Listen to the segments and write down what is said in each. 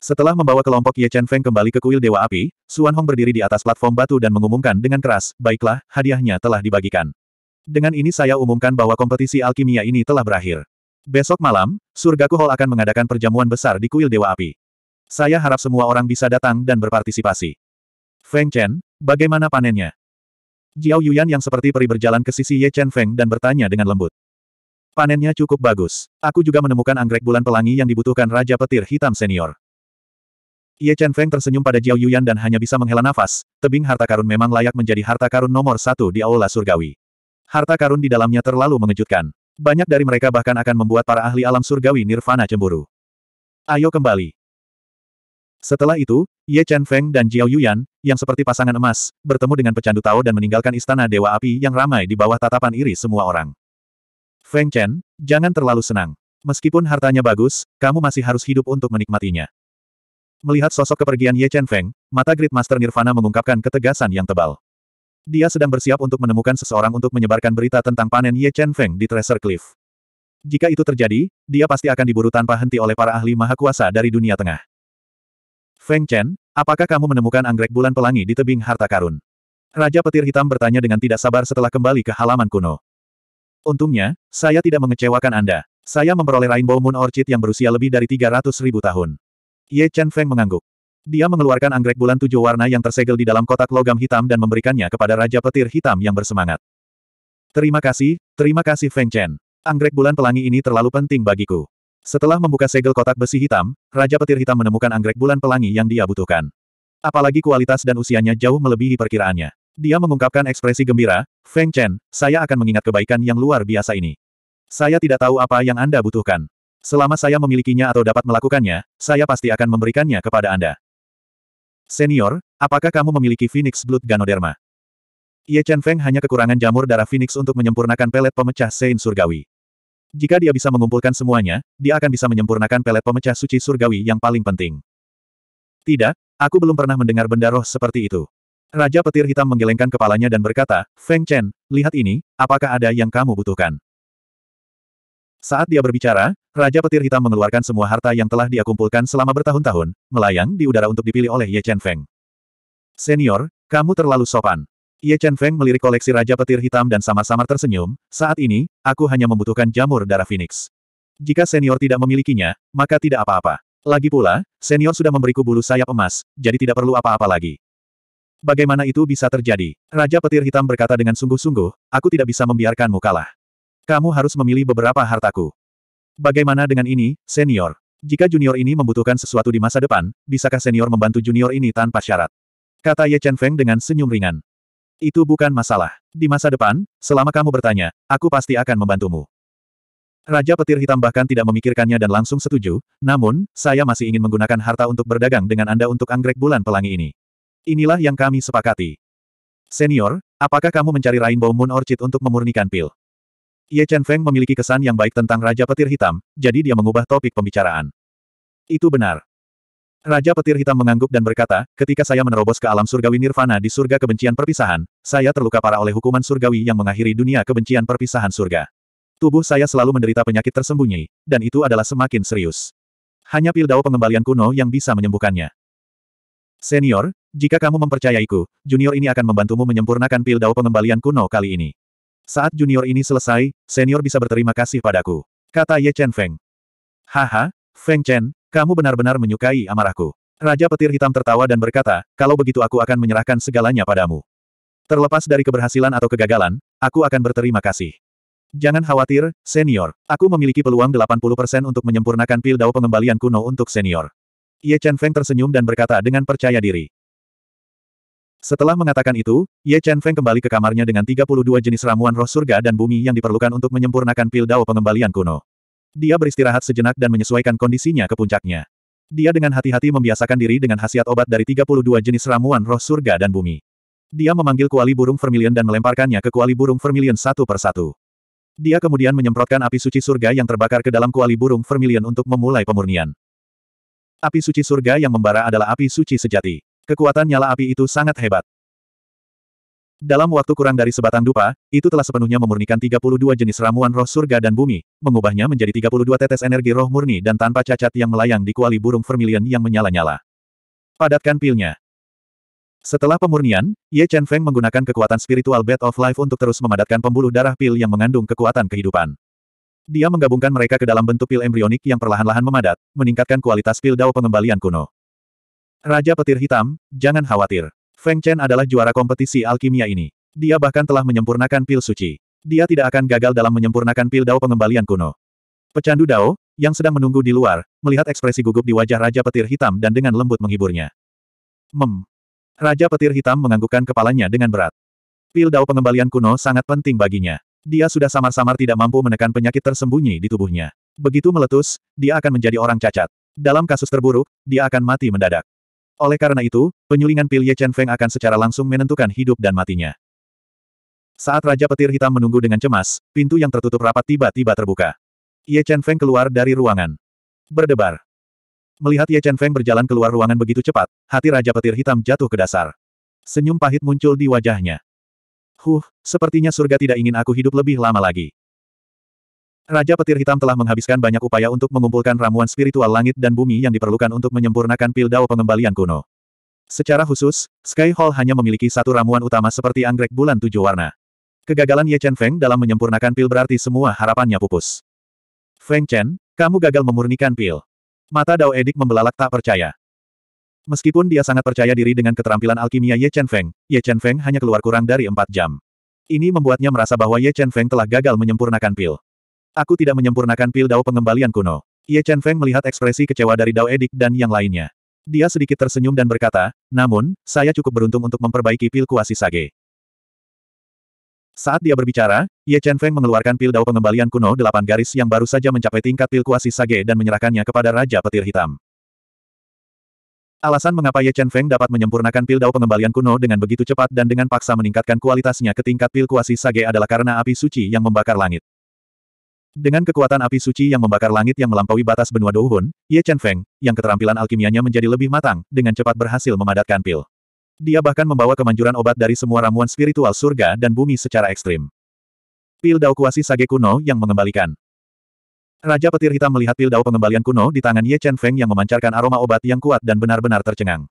Setelah membawa kelompok Ye Chen Feng kembali ke kuil Dewa Api, Suan Hong berdiri di atas platform batu dan mengumumkan dengan keras, baiklah, hadiahnya telah dibagikan. Dengan ini saya umumkan bahwa kompetisi alkimia ini telah berakhir. Besok malam, Surga Kuhol akan mengadakan perjamuan besar di kuil Dewa Api. Saya harap semua orang bisa datang dan berpartisipasi. Feng Chen, bagaimana panennya? Jiao Yuyan yang seperti peri berjalan ke sisi Ye Chen Feng dan bertanya dengan lembut. Panennya cukup bagus. Aku juga menemukan anggrek bulan pelangi yang dibutuhkan Raja Petir Hitam Senior. Ye Chen Feng tersenyum pada Jiao Yuyan dan hanya bisa menghela nafas, tebing harta karun memang layak menjadi harta karun nomor satu di Aula Surgawi. Harta karun di dalamnya terlalu mengejutkan. Banyak dari mereka bahkan akan membuat para ahli alam surgawi nirvana cemburu. Ayo kembali. Setelah itu, Ye Chen Feng dan Jiao Yuyan, yang seperti pasangan emas, bertemu dengan pecandu Tao dan meninggalkan istana Dewa Api yang ramai di bawah tatapan iri semua orang. Feng Chen, jangan terlalu senang. Meskipun hartanya bagus, kamu masih harus hidup untuk menikmatinya. Melihat sosok kepergian Ye Chen Feng, mata Great Master Nirvana mengungkapkan ketegasan yang tebal. Dia sedang bersiap untuk menemukan seseorang untuk menyebarkan berita tentang panen Ye Chen Feng di Treasure Cliff. Jika itu terjadi, dia pasti akan diburu tanpa henti oleh para ahli maha kuasa dari dunia tengah. Feng Chen, apakah kamu menemukan anggrek bulan pelangi di tebing harta karun? Raja petir hitam bertanya dengan tidak sabar setelah kembali ke halaman kuno. Untungnya, saya tidak mengecewakan Anda. Saya memperoleh Rainbow Moon Orchid yang berusia lebih dari 300 ribu tahun. Ye Chen Feng mengangguk. Dia mengeluarkan anggrek bulan tujuh warna yang tersegel di dalam kotak logam hitam dan memberikannya kepada Raja Petir Hitam yang bersemangat. Terima kasih, terima kasih Feng Chen. Anggrek bulan pelangi ini terlalu penting bagiku. Setelah membuka segel kotak besi hitam, Raja Petir Hitam menemukan anggrek bulan pelangi yang dia butuhkan. Apalagi kualitas dan usianya jauh melebihi perkiraannya. Dia mengungkapkan ekspresi gembira, Feng Chen, saya akan mengingat kebaikan yang luar biasa ini. Saya tidak tahu apa yang Anda butuhkan. Selama saya memilikinya atau dapat melakukannya, saya pasti akan memberikannya kepada Anda. Senior, apakah kamu memiliki Phoenix Blood Ganoderma? Ye Chen Feng hanya kekurangan jamur darah Phoenix untuk menyempurnakan pelet pemecah Sein Surgawi. Jika dia bisa mengumpulkan semuanya, dia akan bisa menyempurnakan pelet pemecah suci surgawi yang paling penting. Tidak, aku belum pernah mendengar benda roh seperti itu. Raja petir hitam menggelengkan kepalanya dan berkata, Feng Chen, lihat ini, apakah ada yang kamu butuhkan? Saat dia berbicara, Raja Petir Hitam mengeluarkan semua harta yang telah dia kumpulkan selama bertahun-tahun, melayang di udara untuk dipilih oleh Ye Chen Feng. Senior, kamu terlalu sopan. Ye Chen Feng melirik koleksi Raja Petir Hitam dan sama-sama tersenyum, saat ini, aku hanya membutuhkan jamur darah Phoenix. Jika senior tidak memilikinya, maka tidak apa-apa. Lagi pula, senior sudah memberiku bulu sayap emas, jadi tidak perlu apa-apa lagi. Bagaimana itu bisa terjadi? Raja Petir Hitam berkata dengan sungguh-sungguh, aku tidak bisa membiarkanmu kalah. Kamu harus memilih beberapa hartaku. Bagaimana dengan ini, senior? Jika junior ini membutuhkan sesuatu di masa depan, bisakah senior membantu junior ini tanpa syarat? Kata Ye Chen Feng dengan senyum ringan. Itu bukan masalah. Di masa depan, selama kamu bertanya, aku pasti akan membantumu. Raja petir hitam bahkan tidak memikirkannya dan langsung setuju, namun, saya masih ingin menggunakan harta untuk berdagang dengan Anda untuk anggrek bulan pelangi ini. Inilah yang kami sepakati. Senior, apakah kamu mencari Rainbow Moon Orchid untuk memurnikan pil? Ye Chen Feng memiliki kesan yang baik tentang Raja Petir Hitam, jadi dia mengubah topik pembicaraan. Itu benar. Raja Petir Hitam mengangguk dan berkata, ketika saya menerobos ke alam surgawi nirvana di surga kebencian perpisahan, saya terluka parah oleh hukuman surgawi yang mengakhiri dunia kebencian perpisahan surga. Tubuh saya selalu menderita penyakit tersembunyi, dan itu adalah semakin serius. Hanya pil dao pengembalian kuno yang bisa menyembuhkannya. Senior, jika kamu mempercayaiku, junior ini akan membantumu menyempurnakan pil dao pengembalian kuno kali ini. Saat junior ini selesai, senior bisa berterima kasih padaku. Kata Ye Chen Feng. Haha, Feng Chen, kamu benar-benar menyukai amarahku. Raja petir hitam tertawa dan berkata, kalau begitu aku akan menyerahkan segalanya padamu. Terlepas dari keberhasilan atau kegagalan, aku akan berterima kasih. Jangan khawatir, senior. Aku memiliki peluang 80% untuk menyempurnakan pil dao pengembalian kuno untuk senior. Ye Chen Feng tersenyum dan berkata dengan percaya diri. Setelah mengatakan itu, Ye Chen Feng kembali ke kamarnya dengan 32 jenis ramuan roh surga dan bumi yang diperlukan untuk menyempurnakan pil dao pengembalian kuno. Dia beristirahat sejenak dan menyesuaikan kondisinya ke puncaknya. Dia dengan hati-hati membiasakan diri dengan khasiat obat dari 32 jenis ramuan roh surga dan bumi. Dia memanggil kuali burung vermilion dan melemparkannya ke kuali burung vermilion satu persatu. Dia kemudian menyemprotkan api suci surga yang terbakar ke dalam kuali burung vermilion untuk memulai pemurnian. Api suci surga yang membara adalah api suci sejati. Kekuatan nyala api itu sangat hebat. Dalam waktu kurang dari sebatang dupa, itu telah sepenuhnya memurnikan 32 jenis ramuan roh surga dan bumi, mengubahnya menjadi 32 tetes energi roh murni dan tanpa cacat yang melayang di kuali burung vermilion yang menyala-nyala. Padatkan pilnya. Setelah pemurnian, Ye Chen Feng menggunakan kekuatan spiritual Bed of Life untuk terus memadatkan pembuluh darah pil yang mengandung kekuatan kehidupan. Dia menggabungkan mereka ke dalam bentuk pil embrionik yang perlahan-lahan memadat, meningkatkan kualitas pil dao pengembalian kuno. Raja Petir Hitam, jangan khawatir. Feng Chen adalah juara kompetisi alkimia ini. Dia bahkan telah menyempurnakan pil suci. Dia tidak akan gagal dalam menyempurnakan pil dao pengembalian kuno. Pecandu dao, yang sedang menunggu di luar, melihat ekspresi gugup di wajah Raja Petir Hitam dan dengan lembut menghiburnya. Mem. Raja Petir Hitam menganggukkan kepalanya dengan berat. Pil dao pengembalian kuno sangat penting baginya. Dia sudah samar-samar tidak mampu menekan penyakit tersembunyi di tubuhnya. Begitu meletus, dia akan menjadi orang cacat. Dalam kasus terburuk, dia akan mati mendadak. Oleh karena itu, penyulingan Pil Ye Chen Feng akan secara langsung menentukan hidup dan matinya. Saat Raja Petir Hitam menunggu dengan cemas, pintu yang tertutup rapat tiba-tiba terbuka. Ye Chen Feng keluar dari ruangan. Berdebar. Melihat Ye Chen Feng berjalan keluar ruangan begitu cepat, hati Raja Petir Hitam jatuh ke dasar. Senyum pahit muncul di wajahnya. Huh, sepertinya surga tidak ingin aku hidup lebih lama lagi. Raja Petir Hitam telah menghabiskan banyak upaya untuk mengumpulkan ramuan spiritual langit dan bumi yang diperlukan untuk menyempurnakan pil dao pengembalian kuno. Secara khusus, Sky Hall hanya memiliki satu ramuan utama seperti anggrek bulan tujuh warna. Kegagalan Ye Chen Feng dalam menyempurnakan pil berarti semua harapannya pupus. Feng Chen, kamu gagal memurnikan pil. Mata Dao Edik membelalak tak percaya. Meskipun dia sangat percaya diri dengan keterampilan alkimia Ye Chen Feng, Ye Chen Feng hanya keluar kurang dari empat jam. Ini membuatnya merasa bahwa Ye Chen Feng telah gagal menyempurnakan pil. Aku tidak menyempurnakan pil dao pengembalian kuno. Ye Chen Feng melihat ekspresi kecewa dari Dao Edik dan yang lainnya. Dia sedikit tersenyum dan berkata, namun, saya cukup beruntung untuk memperbaiki pil kuasi sage. Saat dia berbicara, Ye Chen Feng mengeluarkan pil dao pengembalian kuno delapan garis yang baru saja mencapai tingkat pil kuasi sage dan menyerahkannya kepada Raja Petir Hitam. Alasan mengapa Ye Chen Feng dapat menyempurnakan pil dao pengembalian kuno dengan begitu cepat dan dengan paksa meningkatkan kualitasnya ke tingkat pil kuasi sage adalah karena api suci yang membakar langit. Dengan kekuatan api suci yang membakar langit yang melampaui batas benua Douhun, Ye Chen Feng, yang keterampilan alkimianya menjadi lebih matang, dengan cepat berhasil memadatkan pil. Dia bahkan membawa kemanjuran obat dari semua ramuan spiritual surga dan bumi secara ekstrim. Pil Dao Kuasi Sage kuno yang mengembalikan. Raja Petir Hitam melihat pil Dao pengembalian kuno di tangan Ye Chen Feng yang memancarkan aroma obat yang kuat dan benar-benar tercengang.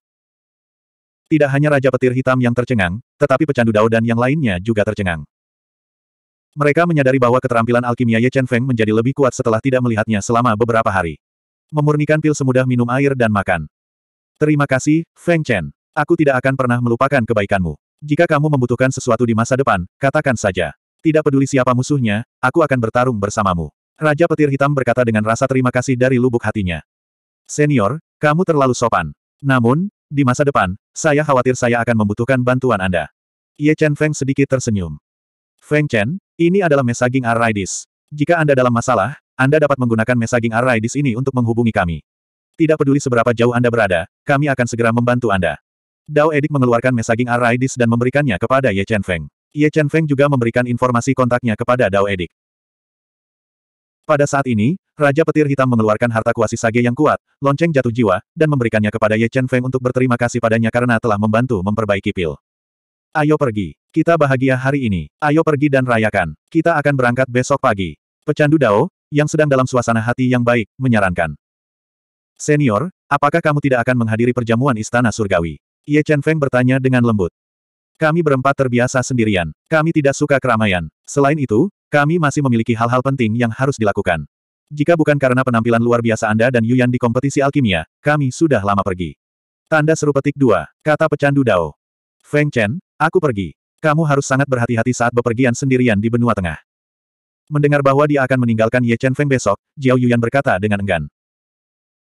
Tidak hanya Raja Petir Hitam yang tercengang, tetapi pecandu Dao dan yang lainnya juga tercengang. Mereka menyadari bahwa keterampilan alkimia Ye Chen Feng menjadi lebih kuat setelah tidak melihatnya selama beberapa hari. Memurnikan pil semudah minum air dan makan. Terima kasih, Feng Chen. Aku tidak akan pernah melupakan kebaikanmu. Jika kamu membutuhkan sesuatu di masa depan, katakan saja. Tidak peduli siapa musuhnya, aku akan bertarung bersamamu. Raja Petir Hitam berkata dengan rasa terima kasih dari lubuk hatinya. Senior, kamu terlalu sopan. Namun, di masa depan, saya khawatir saya akan membutuhkan bantuan Anda. Ye Chen Feng sedikit tersenyum. Feng Chen, ini adalah mesaging Arridis. Jika Anda dalam masalah, Anda dapat menggunakan mesaging Arridis ini untuk menghubungi kami. Tidak peduli seberapa jauh Anda berada, kami akan segera membantu Anda. Dao Edik mengeluarkan mesaging Arridis dan memberikannya kepada Ye Chen Feng. Ye Chen Feng juga memberikan informasi kontaknya kepada Dao Edik. Pada saat ini, Raja Petir Hitam mengeluarkan harta kuasi sage yang kuat, lonceng jatuh jiwa, dan memberikannya kepada Ye Chen Feng untuk berterima kasih padanya karena telah membantu memperbaiki pil. Ayo pergi. Kita bahagia hari ini. Ayo pergi dan rayakan. Kita akan berangkat besok pagi. Pecandu Dao, yang sedang dalam suasana hati yang baik, menyarankan. Senior, apakah kamu tidak akan menghadiri perjamuan Istana Surgawi? Ye Chen Feng bertanya dengan lembut. Kami berempat terbiasa sendirian. Kami tidak suka keramaian. Selain itu, kami masih memiliki hal-hal penting yang harus dilakukan. Jika bukan karena penampilan luar biasa Anda dan Yuyan di kompetisi alkimia, kami sudah lama pergi. Tanda seru petik dua, kata pecandu Dao. Feng Chen, aku pergi. Kamu harus sangat berhati-hati saat bepergian sendirian di benua tengah. Mendengar bahwa dia akan meninggalkan Ye Chen Feng besok, Jiao Yuan berkata dengan enggan.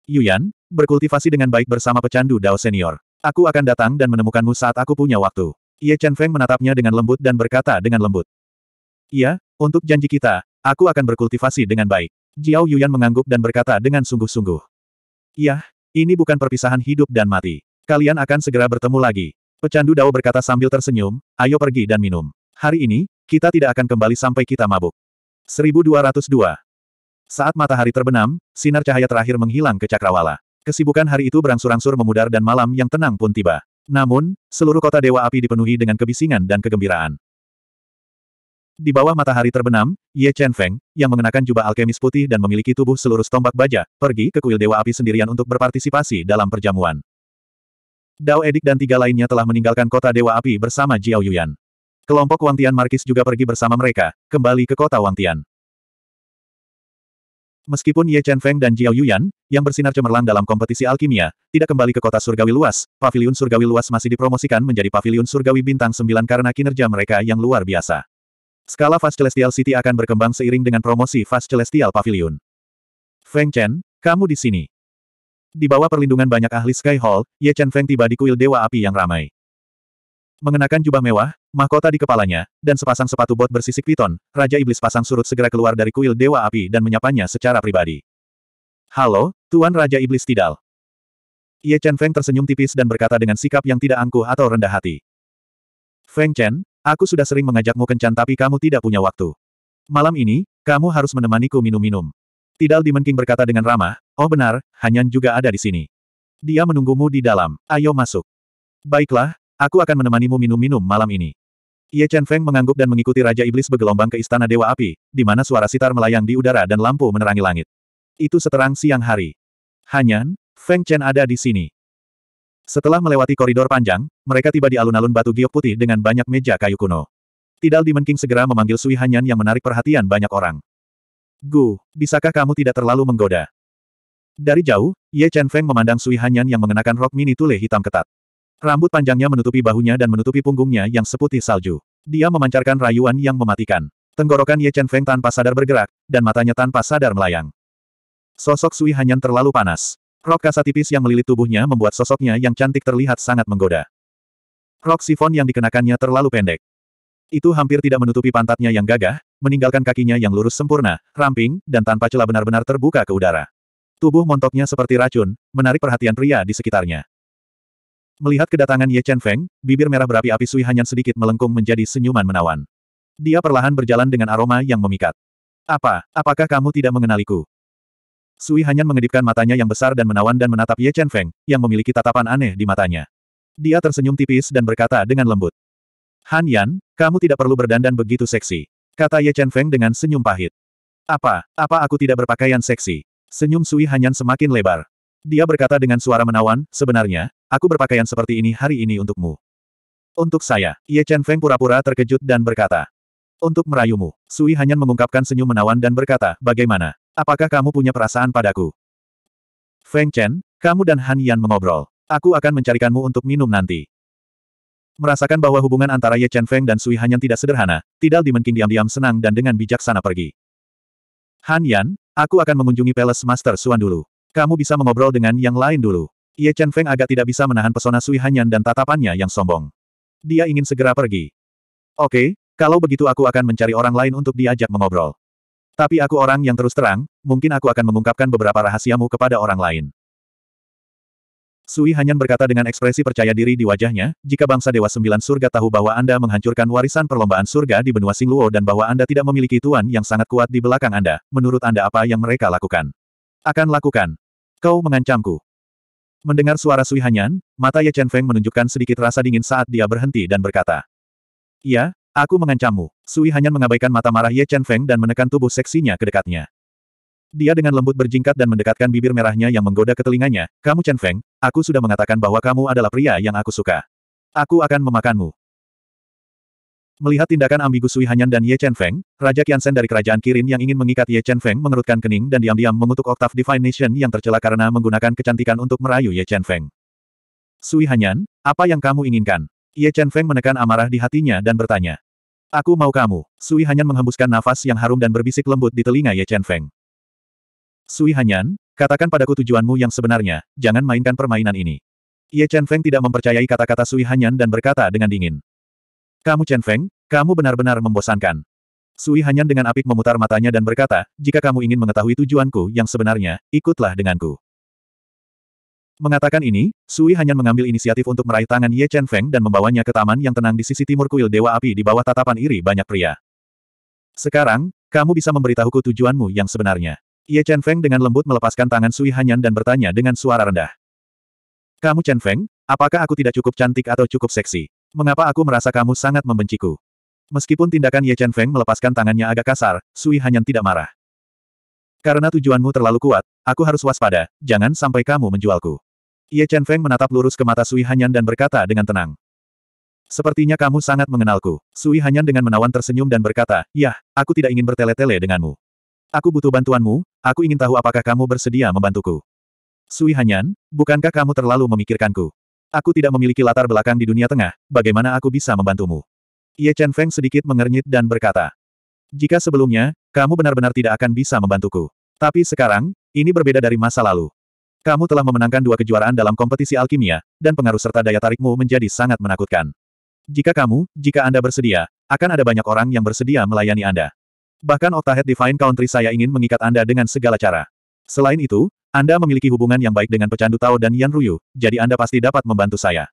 Yuan, berkultivasi dengan baik bersama pecandu Dao Senior. Aku akan datang dan menemukanmu saat aku punya waktu. Ye Chen Feng menatapnya dengan lembut dan berkata dengan lembut. Iya, untuk janji kita, aku akan berkultivasi dengan baik. Jiao Yuan mengangguk dan berkata dengan sungguh-sungguh. Yah, ini bukan perpisahan hidup dan mati. Kalian akan segera bertemu lagi. Pecandu Dao berkata sambil tersenyum, ayo pergi dan minum. Hari ini, kita tidak akan kembali sampai kita mabuk. 1202 Saat matahari terbenam, sinar cahaya terakhir menghilang ke cakrawala. Kesibukan hari itu berangsur-angsur memudar dan malam yang tenang pun tiba. Namun, seluruh kota Dewa Api dipenuhi dengan kebisingan dan kegembiraan. Di bawah matahari terbenam, Ye Chen Feng, yang mengenakan jubah alkemis putih dan memiliki tubuh seluruh tombak baja, pergi ke kuil Dewa Api sendirian untuk berpartisipasi dalam perjamuan. Dao Edik dan tiga lainnya telah meninggalkan kota Dewa Api bersama Jiao Yuyan. Kelompok Tian Markis juga pergi bersama mereka, kembali ke kota Wang Tian. Meskipun Ye Chen Feng dan Jiao Yuyan, yang bersinar cemerlang dalam kompetisi alkimia, tidak kembali ke kota surgawi luas, Pavilion surgawi luas masih dipromosikan menjadi Pavilion surgawi bintang 9 karena kinerja mereka yang luar biasa. Skala Fast Celestial City akan berkembang seiring dengan promosi Fast Celestial Pavilion. Feng Chen, kamu di sini. Di bawah perlindungan banyak ahli Sky Hall, Ye Chen Feng tiba di kuil Dewa Api yang ramai. Mengenakan jubah mewah, mahkota di kepalanya, dan sepasang sepatu bot bersisik piton, Raja Iblis pasang surut segera keluar dari kuil Dewa Api dan menyapanya secara pribadi. Halo, Tuan Raja Iblis Tidal. Ye Chen Feng tersenyum tipis dan berkata dengan sikap yang tidak angkuh atau rendah hati. Feng Chen, aku sudah sering mengajakmu kencan tapi kamu tidak punya waktu. Malam ini, kamu harus menemaniku minum-minum. Tidal Demon King berkata dengan ramah, oh benar, Hanyan juga ada di sini. Dia menunggumu di dalam, ayo masuk. Baiklah, aku akan menemanimu minum-minum malam ini. Ye Chen Feng mengangguk dan mengikuti Raja Iblis bergelombang ke Istana Dewa Api, di mana suara sitar melayang di udara dan lampu menerangi langit. Itu seterang siang hari. Hanyan, Feng Chen ada di sini. Setelah melewati koridor panjang, mereka tiba di alun-alun batu giok putih dengan banyak meja kayu kuno. Tidal Demon King segera memanggil Sui Hanyan yang menarik perhatian banyak orang. Gu, bisakah kamu tidak terlalu menggoda? Dari jauh, Ye Chen Feng memandang Sui Hanyan yang mengenakan rok mini tule hitam ketat. Rambut panjangnya menutupi bahunya dan menutupi punggungnya yang seputih salju. Dia memancarkan rayuan yang mematikan. Tenggorokan Ye Chen Feng tanpa sadar bergerak, dan matanya tanpa sadar melayang. Sosok Sui Hanyan terlalu panas. Rok kasa tipis yang melilit tubuhnya membuat sosoknya yang cantik terlihat sangat menggoda. Rok sifon yang dikenakannya terlalu pendek. Itu hampir tidak menutupi pantatnya yang gagah, meninggalkan kakinya yang lurus sempurna, ramping, dan tanpa celah benar-benar terbuka ke udara. Tubuh montoknya seperti racun, menarik perhatian pria di sekitarnya. Melihat kedatangan Ye Chen Feng, bibir merah berapi-api Sui Hanyan sedikit melengkung menjadi senyuman menawan. Dia perlahan berjalan dengan aroma yang memikat. Apa, apakah kamu tidak mengenaliku? Sui Hanyan mengedipkan matanya yang besar dan menawan dan menatap Ye Chen Feng, yang memiliki tatapan aneh di matanya. Dia tersenyum tipis dan berkata dengan lembut. Han Yan, kamu tidak perlu berdandan begitu seksi. Kata Ye Chen Feng dengan senyum pahit. Apa, apa aku tidak berpakaian seksi? Senyum Sui Hanyan semakin lebar. Dia berkata dengan suara menawan, sebenarnya, aku berpakaian seperti ini hari ini untukmu. Untuk saya, Ye Chen Feng pura-pura terkejut dan berkata. Untuk merayumu, Sui Hanyan mengungkapkan senyum menawan dan berkata, bagaimana? Apakah kamu punya perasaan padaku? Feng Chen, kamu dan Han Yan mengobrol. Aku akan mencarikanmu untuk minum nanti. Merasakan bahwa hubungan antara Ye Chen Feng dan Sui Hanyang tidak sederhana, Tidal Dimenking diam-diam senang dan dengan bijaksana pergi. Han Yan, aku akan mengunjungi Palace Master Suan dulu. Kamu bisa mengobrol dengan yang lain dulu. Ye Chen Feng agak tidak bisa menahan pesona Sui Hanyan dan tatapannya yang sombong. Dia ingin segera pergi. Oke, kalau begitu aku akan mencari orang lain untuk diajak mengobrol. Tapi aku orang yang terus terang, mungkin aku akan mengungkapkan beberapa rahasiamu kepada orang lain. Sui Hanyan berkata dengan ekspresi percaya diri di wajahnya, jika bangsa Dewa Sembilan Surga tahu bahwa Anda menghancurkan warisan perlombaan surga di benua Singluo dan bahwa Anda tidak memiliki tuan yang sangat kuat di belakang Anda, menurut Anda apa yang mereka lakukan? Akan lakukan. Kau mengancamku. Mendengar suara Sui Hanyan, mata Ye Chen Feng menunjukkan sedikit rasa dingin saat dia berhenti dan berkata. "Ya, aku mengancammu. Sui Hanyan mengabaikan mata marah Ye Chen Feng dan menekan tubuh seksinya ke dekatnya. Dia dengan lembut berjingkat dan mendekatkan bibir merahnya yang menggoda ke telinganya. Kamu Chen Feng, aku sudah mengatakan bahwa kamu adalah pria yang aku suka. Aku akan memakanmu. Melihat tindakan ambigu Sui Hanyan dan Ye Chen Feng, Raja Qiansen dari kerajaan Kirin yang ingin mengikat Ye Chen Feng mengerutkan kening dan diam-diam mengutuk Octave Divine Nation yang tercela karena menggunakan kecantikan untuk merayu Ye Chen Feng. Sui Hanyan, apa yang kamu inginkan? Ye Chen Feng menekan amarah di hatinya dan bertanya. Aku mau kamu. Sui Hanyan menghembuskan nafas yang harum dan berbisik lembut di telinga Ye Chen Feng. Sui Hanyan, katakan padaku tujuanmu yang sebenarnya, jangan mainkan permainan ini. Ye Chen Feng tidak mempercayai kata-kata Sui Hanyan dan berkata dengan dingin. Kamu Chen Feng, kamu benar-benar membosankan. Sui Hanyan dengan apik memutar matanya dan berkata, jika kamu ingin mengetahui tujuanku yang sebenarnya, ikutlah denganku. Mengatakan ini, Sui Hanyan mengambil inisiatif untuk meraih tangan Ye Chen Feng dan membawanya ke taman yang tenang di sisi timur kuil Dewa Api di bawah tatapan iri banyak pria. Sekarang, kamu bisa memberitahuku tujuanmu yang sebenarnya. Ye Chen Feng dengan lembut melepaskan tangan Sui Hanyan dan bertanya dengan suara rendah. Kamu Chen Feng, apakah aku tidak cukup cantik atau cukup seksi? Mengapa aku merasa kamu sangat membenciku? Meskipun tindakan Ye Chen Feng melepaskan tangannya agak kasar, Sui Hanyan tidak marah. Karena tujuanmu terlalu kuat, aku harus waspada, jangan sampai kamu menjualku. Ye Chen Feng menatap lurus ke mata Sui Hanyan dan berkata dengan tenang. Sepertinya kamu sangat mengenalku. Sui Hanyan dengan menawan tersenyum dan berkata, Yah, aku tidak ingin bertele-tele denganmu. Aku butuh bantuanmu, aku ingin tahu apakah kamu bersedia membantuku. Sui Hanyan, bukankah kamu terlalu memikirkanku? Aku tidak memiliki latar belakang di dunia tengah, bagaimana aku bisa membantumu? Ye Chen Feng sedikit mengernyit dan berkata. Jika sebelumnya, kamu benar-benar tidak akan bisa membantuku. Tapi sekarang, ini berbeda dari masa lalu. Kamu telah memenangkan dua kejuaraan dalam kompetisi alkimia, dan pengaruh serta daya tarikmu menjadi sangat menakutkan. Jika kamu, jika Anda bersedia, akan ada banyak orang yang bersedia melayani Anda. Bahkan Octahead Divine Country saya ingin mengikat Anda dengan segala cara. Selain itu, Anda memiliki hubungan yang baik dengan pecandu Tao dan Yan Ruyu, jadi Anda pasti dapat membantu saya.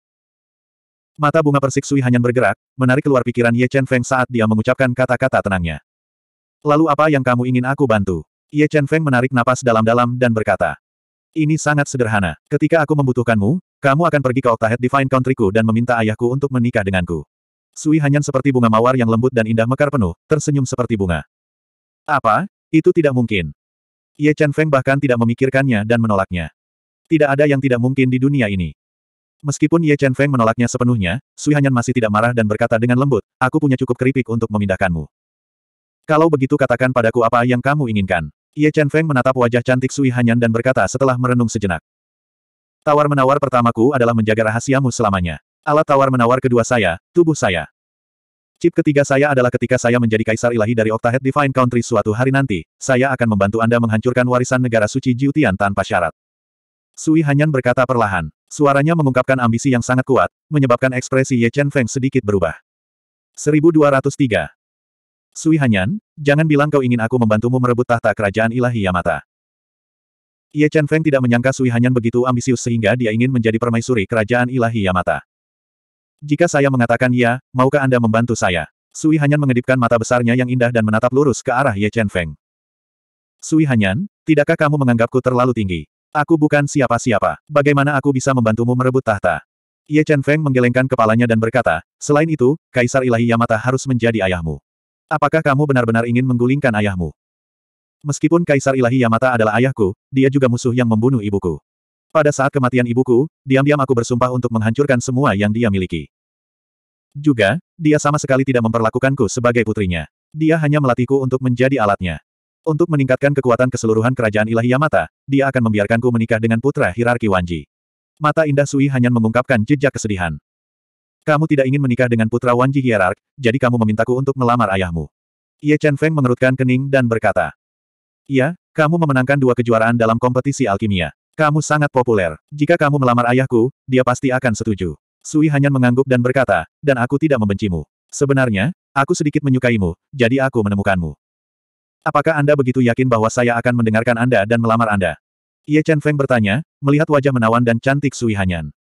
Mata bunga persik Sui hanya bergerak, menarik keluar pikiran Ye Chen Feng saat dia mengucapkan kata-kata tenangnya. Lalu apa yang kamu ingin aku bantu? Ye Chen Feng menarik napas dalam-dalam dan berkata. Ini sangat sederhana. Ketika aku membutuhkanmu, kamu akan pergi ke Octahead Divine Countryku dan meminta ayahku untuk menikah denganku. Sui Hanyan seperti bunga mawar yang lembut dan indah mekar penuh, tersenyum seperti bunga. Apa? Itu tidak mungkin. Ye Chen Feng bahkan tidak memikirkannya dan menolaknya. Tidak ada yang tidak mungkin di dunia ini. Meskipun Ye Chen Feng menolaknya sepenuhnya, Sui Hanyan masih tidak marah dan berkata dengan lembut, aku punya cukup keripik untuk memindahkanmu. Kalau begitu katakan padaku apa yang kamu inginkan. Ye Chen Feng menatap wajah cantik Sui Hanyan dan berkata setelah merenung sejenak. Tawar-menawar pertamaku adalah menjaga rahasiamu selamanya. Alat tawar-menawar kedua saya, tubuh saya. Chip ketiga saya adalah ketika saya menjadi kaisar ilahi dari Octahead Divine Country suatu hari nanti, saya akan membantu Anda menghancurkan warisan negara suci Jiutian tanpa syarat. Sui Hanyan berkata perlahan. Suaranya mengungkapkan ambisi yang sangat kuat, menyebabkan ekspresi Ye Chen Feng sedikit berubah. 1203. Sui Hanyan, jangan bilang kau ingin aku membantumu merebut tahta kerajaan ilahi Yamata. Ye Chen Feng tidak menyangka Sui Hanyan begitu ambisius sehingga dia ingin menjadi permaisuri kerajaan ilahi Yamata. Jika saya mengatakan ya, maukah Anda membantu saya? Sui Hanyan mengedipkan mata besarnya yang indah dan menatap lurus ke arah Ye Chen Feng. Sui Hanyan, tidakkah kamu menganggapku terlalu tinggi? Aku bukan siapa-siapa. Bagaimana aku bisa membantumu merebut tahta? Ye Chen Feng menggelengkan kepalanya dan berkata, selain itu, Kaisar Ilahi Yamata harus menjadi ayahmu. Apakah kamu benar-benar ingin menggulingkan ayahmu? Meskipun Kaisar Ilahi Yamata adalah ayahku, dia juga musuh yang membunuh ibuku. Pada saat kematian ibuku, diam-diam aku bersumpah untuk menghancurkan semua yang dia miliki. Juga, dia sama sekali tidak memperlakukanku sebagai putrinya. Dia hanya melatihku untuk menjadi alatnya. Untuk meningkatkan kekuatan keseluruhan kerajaan ilahi Yamata, dia akan membiarkanku menikah dengan putra hierarki Wanji. Mata indah Sui hanya mengungkapkan jejak kesedihan. Kamu tidak ingin menikah dengan putra Wanji hierark, jadi kamu memintaku untuk melamar ayahmu. Ye Chen Feng mengerutkan kening dan berkata. "Ya, kamu memenangkan dua kejuaraan dalam kompetisi alkimia. Kamu sangat populer. Jika kamu melamar ayahku, dia pasti akan setuju. Sui hanya mengangguk dan berkata, dan aku tidak membencimu. Sebenarnya, aku sedikit menyukaimu, jadi aku menemukanmu. Apakah Anda begitu yakin bahwa saya akan mendengarkan Anda dan melamar Anda? Ye Chen Feng bertanya, melihat wajah menawan dan cantik Sui Hanyan.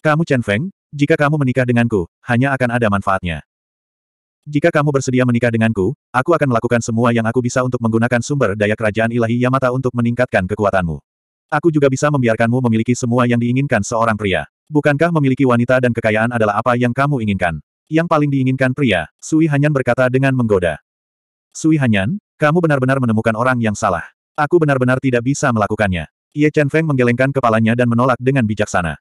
Kamu Chen Feng, jika kamu menikah denganku, hanya akan ada manfaatnya. Jika kamu bersedia menikah denganku, aku akan melakukan semua yang aku bisa untuk menggunakan sumber daya kerajaan ilahi Yamata untuk meningkatkan kekuatanmu. Aku juga bisa membiarkanmu memiliki semua yang diinginkan seorang pria. Bukankah memiliki wanita dan kekayaan adalah apa yang kamu inginkan? Yang paling diinginkan pria, Sui Hanyan berkata dengan menggoda. Sui Hanyan, kamu benar-benar menemukan orang yang salah. Aku benar-benar tidak bisa melakukannya. Ye Chen Feng menggelengkan kepalanya dan menolak dengan bijaksana.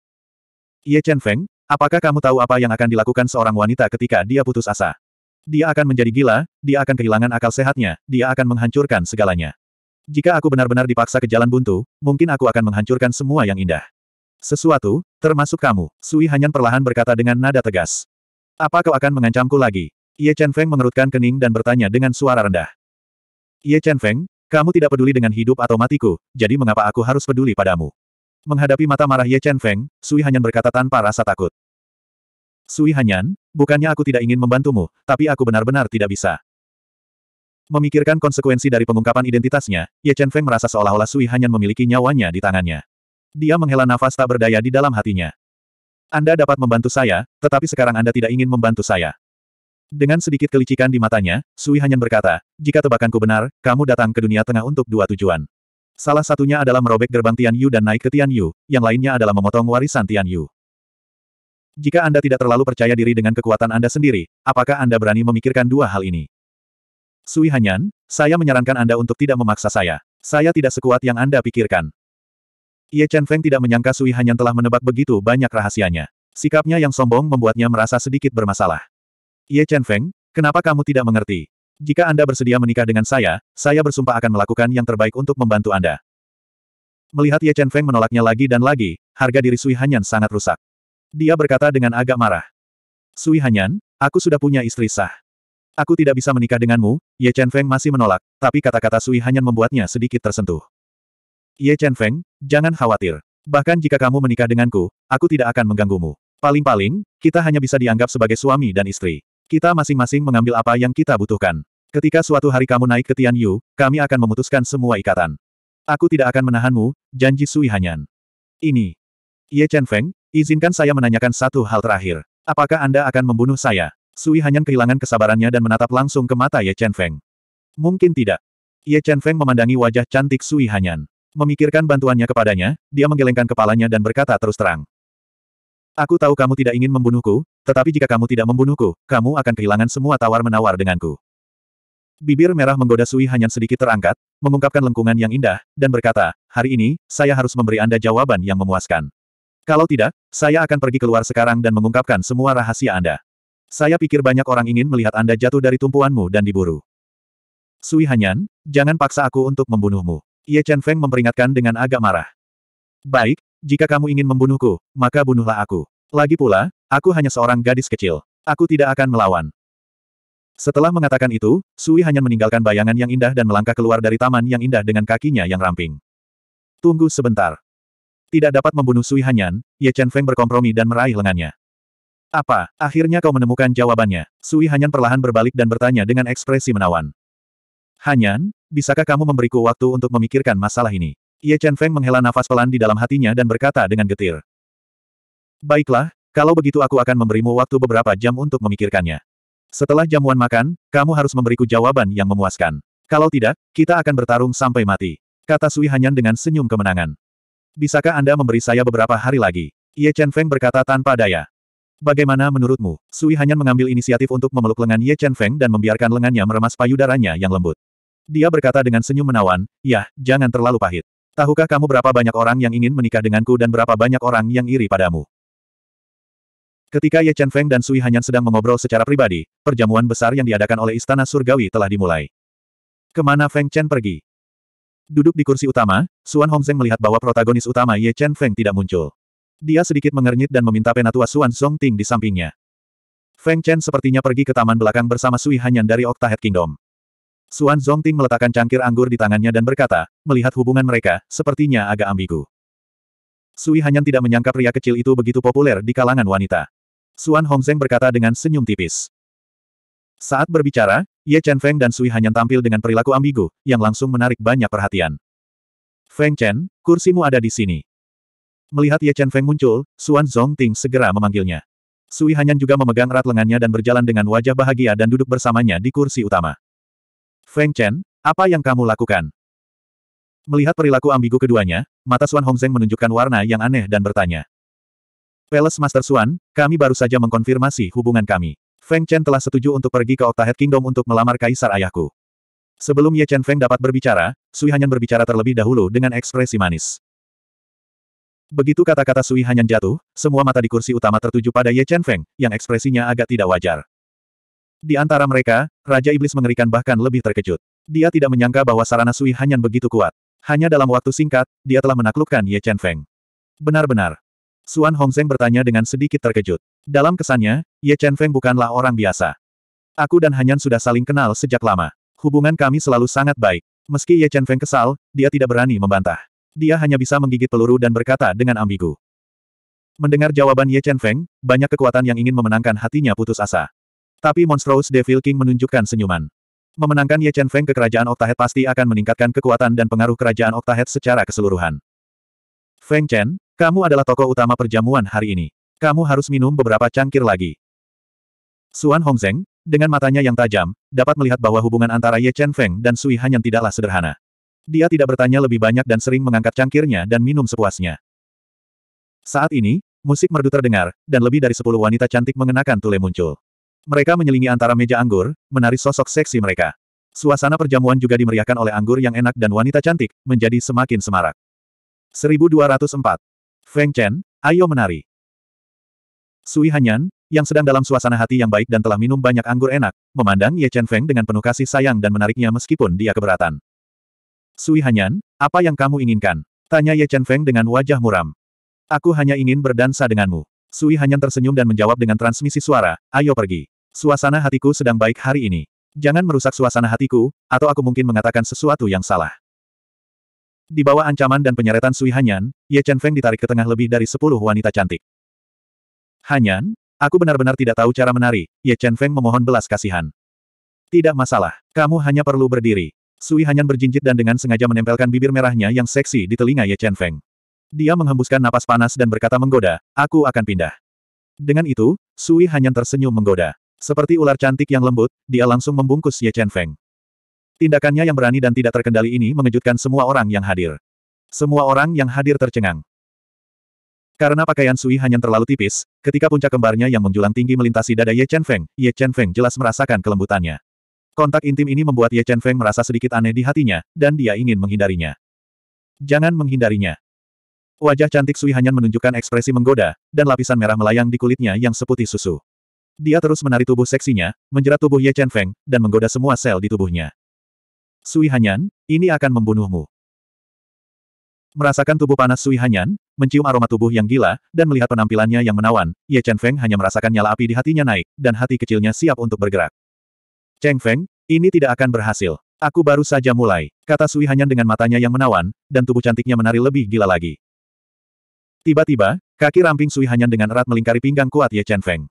Ye Chen Feng, apakah kamu tahu apa yang akan dilakukan seorang wanita ketika dia putus asa? Dia akan menjadi gila, dia akan kehilangan akal sehatnya, dia akan menghancurkan segalanya. Jika aku benar-benar dipaksa ke jalan buntu, mungkin aku akan menghancurkan semua yang indah. Sesuatu, termasuk kamu, Sui Hanyan perlahan berkata dengan nada tegas. Apa kau akan mengancamku lagi? Ye Chen Feng mengerutkan kening dan bertanya dengan suara rendah. Ye Chen Feng, kamu tidak peduli dengan hidup atau matiku, jadi mengapa aku harus peduli padamu? Menghadapi mata marah Ye Chen Feng, Sui Hanyan berkata tanpa rasa takut. Sui Hanyan, bukannya aku tidak ingin membantumu, tapi aku benar-benar tidak bisa. Memikirkan konsekuensi dari pengungkapan identitasnya, Ye Chen Feng merasa seolah-olah Sui Hanyan memiliki nyawanya di tangannya. Dia menghela nafas tak berdaya di dalam hatinya. Anda dapat membantu saya, tetapi sekarang Anda tidak ingin membantu saya. Dengan sedikit kelicikan di matanya, Sui Hanyan berkata, jika tebakanku benar, kamu datang ke dunia tengah untuk dua tujuan. Salah satunya adalah merobek gerbang Tian Yu dan naik ke Tian Yu, yang lainnya adalah memotong warisan Tian Yu. Jika Anda tidak terlalu percaya diri dengan kekuatan Anda sendiri, apakah Anda berani memikirkan dua hal ini? Sui Hanyan, saya menyarankan Anda untuk tidak memaksa saya. Saya tidak sekuat yang Anda pikirkan. Ye Chen Feng tidak menyangka Sui Hanyan telah menebak begitu banyak rahasianya. Sikapnya yang sombong membuatnya merasa sedikit bermasalah. Ye Chen Feng, kenapa kamu tidak mengerti? Jika Anda bersedia menikah dengan saya, saya bersumpah akan melakukan yang terbaik untuk membantu Anda. Melihat Ye Chen Feng menolaknya lagi dan lagi, harga diri Sui Hanyan sangat rusak. Dia berkata dengan agak marah. Sui Hanyan, aku sudah punya istri sah. Aku tidak bisa menikah denganmu, Ye Chen Feng masih menolak, tapi kata-kata Sui hanya membuatnya sedikit tersentuh. Ye Chen Feng, jangan khawatir. Bahkan jika kamu menikah denganku, aku tidak akan mengganggumu. Paling-paling, kita hanya bisa dianggap sebagai suami dan istri. Kita masing-masing mengambil apa yang kita butuhkan. Ketika suatu hari kamu naik ke Tian Yu, kami akan memutuskan semua ikatan. Aku tidak akan menahanmu, janji Sui Hanyan. Ini. Ye Chen Feng, izinkan saya menanyakan satu hal terakhir. Apakah Anda akan membunuh saya? Sui Hanyan kehilangan kesabarannya dan menatap langsung ke mata Ye Chen Feng. Mungkin tidak. Ye Chen Feng memandangi wajah cantik Sui Hanyan. Memikirkan bantuannya kepadanya, dia menggelengkan kepalanya dan berkata terus terang. Aku tahu kamu tidak ingin membunuhku, tetapi jika kamu tidak membunuhku, kamu akan kehilangan semua tawar-menawar denganku. Bibir merah menggoda Sui Hanyan sedikit terangkat, mengungkapkan lengkungan yang indah, dan berkata, hari ini, saya harus memberi Anda jawaban yang memuaskan. Kalau tidak, saya akan pergi keluar sekarang dan mengungkapkan semua rahasia Anda. Saya pikir banyak orang ingin melihat Anda jatuh dari tumpuanmu dan diburu. Sui Hanyan, jangan paksa aku untuk membunuhmu. Ye Chen Feng memperingatkan dengan agak marah. Baik, jika kamu ingin membunuhku, maka bunuhlah aku. Lagi pula, aku hanya seorang gadis kecil. Aku tidak akan melawan. Setelah mengatakan itu, Sui Hanyan meninggalkan bayangan yang indah dan melangkah keluar dari taman yang indah dengan kakinya yang ramping. Tunggu sebentar. Tidak dapat membunuh Sui Hanyan, Ye Chen Feng berkompromi dan meraih lengannya. Apa? Akhirnya kau menemukan jawabannya. Sui Hanyan perlahan berbalik dan bertanya dengan ekspresi menawan. Hanyan, bisakah kamu memberiku waktu untuk memikirkan masalah ini? Ye Chen Feng menghela nafas pelan di dalam hatinya dan berkata dengan getir. Baiklah, kalau begitu aku akan memberimu waktu beberapa jam untuk memikirkannya. Setelah jamuan makan, kamu harus memberiku jawaban yang memuaskan. Kalau tidak, kita akan bertarung sampai mati. Kata Sui Hanyan dengan senyum kemenangan. Bisakah Anda memberi saya beberapa hari lagi? Ye Chen Feng berkata tanpa daya. Bagaimana menurutmu? Sui Hanyan mengambil inisiatif untuk memeluk lengan Ye Chen Feng dan membiarkan lengannya meremas payudaranya yang lembut. Dia berkata dengan senyum menawan, Yah, jangan terlalu pahit. Tahukah kamu berapa banyak orang yang ingin menikah denganku dan berapa banyak orang yang iri padamu? Ketika Ye Chen Feng dan Sui Hanyan sedang mengobrol secara pribadi, perjamuan besar yang diadakan oleh Istana Surgawi telah dimulai. Kemana Feng Chen pergi? Duduk di kursi utama, Suan Hongzeng melihat bahwa protagonis utama Ye Chen Feng tidak muncul. Dia sedikit mengernyit dan meminta penatua Xuan Song Ting di sampingnya. Feng Chen sepertinya pergi ke taman belakang bersama Sui Hanyan dari Octahead Kingdom. Song Ting meletakkan cangkir anggur di tangannya dan berkata, melihat hubungan mereka, sepertinya agak ambigu. Sui Hanyan tidak menyangka pria kecil itu begitu populer di kalangan wanita. Xuan Hongzeng berkata dengan senyum tipis. Saat berbicara, Ye Chen Feng dan Sui Hanyan tampil dengan perilaku ambigu, yang langsung menarik banyak perhatian. Feng Chen, kursimu ada di sini. Melihat Ye Chen Feng muncul, Xuan Zongting segera memanggilnya. Sui Hanyan juga memegang erat lengannya dan berjalan dengan wajah bahagia dan duduk bersamanya di kursi utama. Feng Chen, apa yang kamu lakukan? Melihat perilaku ambigu keduanya, mata Xuan Hongzeng menunjukkan warna yang aneh dan bertanya. Palace Master Xuan, kami baru saja mengkonfirmasi hubungan kami. Feng Chen telah setuju untuk pergi ke Octahead Kingdom untuk melamar kaisar ayahku. Sebelum Ye Chen Feng dapat berbicara, Sui Hanyan berbicara terlebih dahulu dengan ekspresi manis. Begitu kata-kata Sui Hanyan jatuh, semua mata di kursi utama tertuju pada Ye Chen Feng, yang ekspresinya agak tidak wajar. Di antara mereka, Raja Iblis mengerikan bahkan lebih terkejut. Dia tidak menyangka bahwa sarana Sui Hanyan begitu kuat. Hanya dalam waktu singkat, dia telah menaklukkan Ye Chen Feng. Benar-benar. Suan Hongzeng bertanya dengan sedikit terkejut. Dalam kesannya, Ye Chen Feng bukanlah orang biasa. Aku dan Hanyan sudah saling kenal sejak lama. Hubungan kami selalu sangat baik. Meski Ye Chen Feng kesal, dia tidak berani membantah. Dia hanya bisa menggigit peluru dan berkata dengan ambigu. Mendengar jawaban Ye Chen Feng, banyak kekuatan yang ingin memenangkan hatinya putus asa. Tapi Monstrous Devil King menunjukkan senyuman. Memenangkan Ye Chen Feng ke kerajaan Octahead pasti akan meningkatkan kekuatan dan pengaruh kerajaan Octahead secara keseluruhan. Feng Chen, kamu adalah tokoh utama perjamuan hari ini. Kamu harus minum beberapa cangkir lagi. Suan Hongzeng, dengan matanya yang tajam, dapat melihat bahwa hubungan antara Ye Chen Feng dan Sui Hanyan tidaklah sederhana. Dia tidak bertanya lebih banyak dan sering mengangkat cangkirnya dan minum sepuasnya. Saat ini, musik merdu terdengar, dan lebih dari sepuluh wanita cantik mengenakan tule muncul. Mereka menyelingi antara meja anggur, menari sosok seksi mereka. Suasana perjamuan juga dimeriahkan oleh anggur yang enak dan wanita cantik, menjadi semakin semarak. 1204. Feng Chen, ayo menari. Sui Hanyan, yang sedang dalam suasana hati yang baik dan telah minum banyak anggur enak, memandang Ye Chen Feng dengan penuh kasih sayang dan menariknya meskipun dia keberatan. Sui Hanyan, apa yang kamu inginkan? Tanya Ye Chen Feng dengan wajah muram. Aku hanya ingin berdansa denganmu. Sui Hanyan tersenyum dan menjawab dengan transmisi suara, ayo pergi. Suasana hatiku sedang baik hari ini. Jangan merusak suasana hatiku, atau aku mungkin mengatakan sesuatu yang salah. Di bawah ancaman dan penyeretan Sui Hanyan, Ye Chen Feng ditarik ke tengah lebih dari sepuluh wanita cantik. Hanyan, aku benar-benar tidak tahu cara menari, Ye Chen Feng memohon belas kasihan. Tidak masalah, kamu hanya perlu berdiri. Sui Hanyan berjinjit dan dengan sengaja menempelkan bibir merahnya yang seksi di telinga Ye Chen Feng. Dia menghembuskan napas panas dan berkata menggoda, aku akan pindah. Dengan itu, Sui Hanyan tersenyum menggoda. Seperti ular cantik yang lembut, dia langsung membungkus Ye Chen Feng. Tindakannya yang berani dan tidak terkendali ini mengejutkan semua orang yang hadir. Semua orang yang hadir tercengang. Karena pakaian Sui Hanyan terlalu tipis, ketika puncak kembarnya yang menjulang tinggi melintasi dada Ye Chen Feng, Ye Chen Feng jelas merasakan kelembutannya. Kontak intim ini membuat Ye Chen Feng merasa sedikit aneh di hatinya, dan dia ingin menghindarinya. Jangan menghindarinya. Wajah cantik Sui Hanyan menunjukkan ekspresi menggoda, dan lapisan merah melayang di kulitnya yang seputih susu. Dia terus menari tubuh seksinya, menjerat tubuh Ye Chen Feng, dan menggoda semua sel di tubuhnya. Sui Hanyan, ini akan membunuhmu. Merasakan tubuh panas Sui Hanyan, mencium aroma tubuh yang gila, dan melihat penampilannya yang menawan, Ye Chen Feng hanya merasakan nyala api di hatinya naik, dan hati kecilnya siap untuk bergerak. Cheng Feng, ini tidak akan berhasil. Aku baru saja mulai, kata Sui Hanyan dengan matanya yang menawan, dan tubuh cantiknya menari lebih gila lagi. Tiba-tiba, kaki ramping Sui Hanyan dengan erat melingkari pinggang kuat Ye Chen Feng.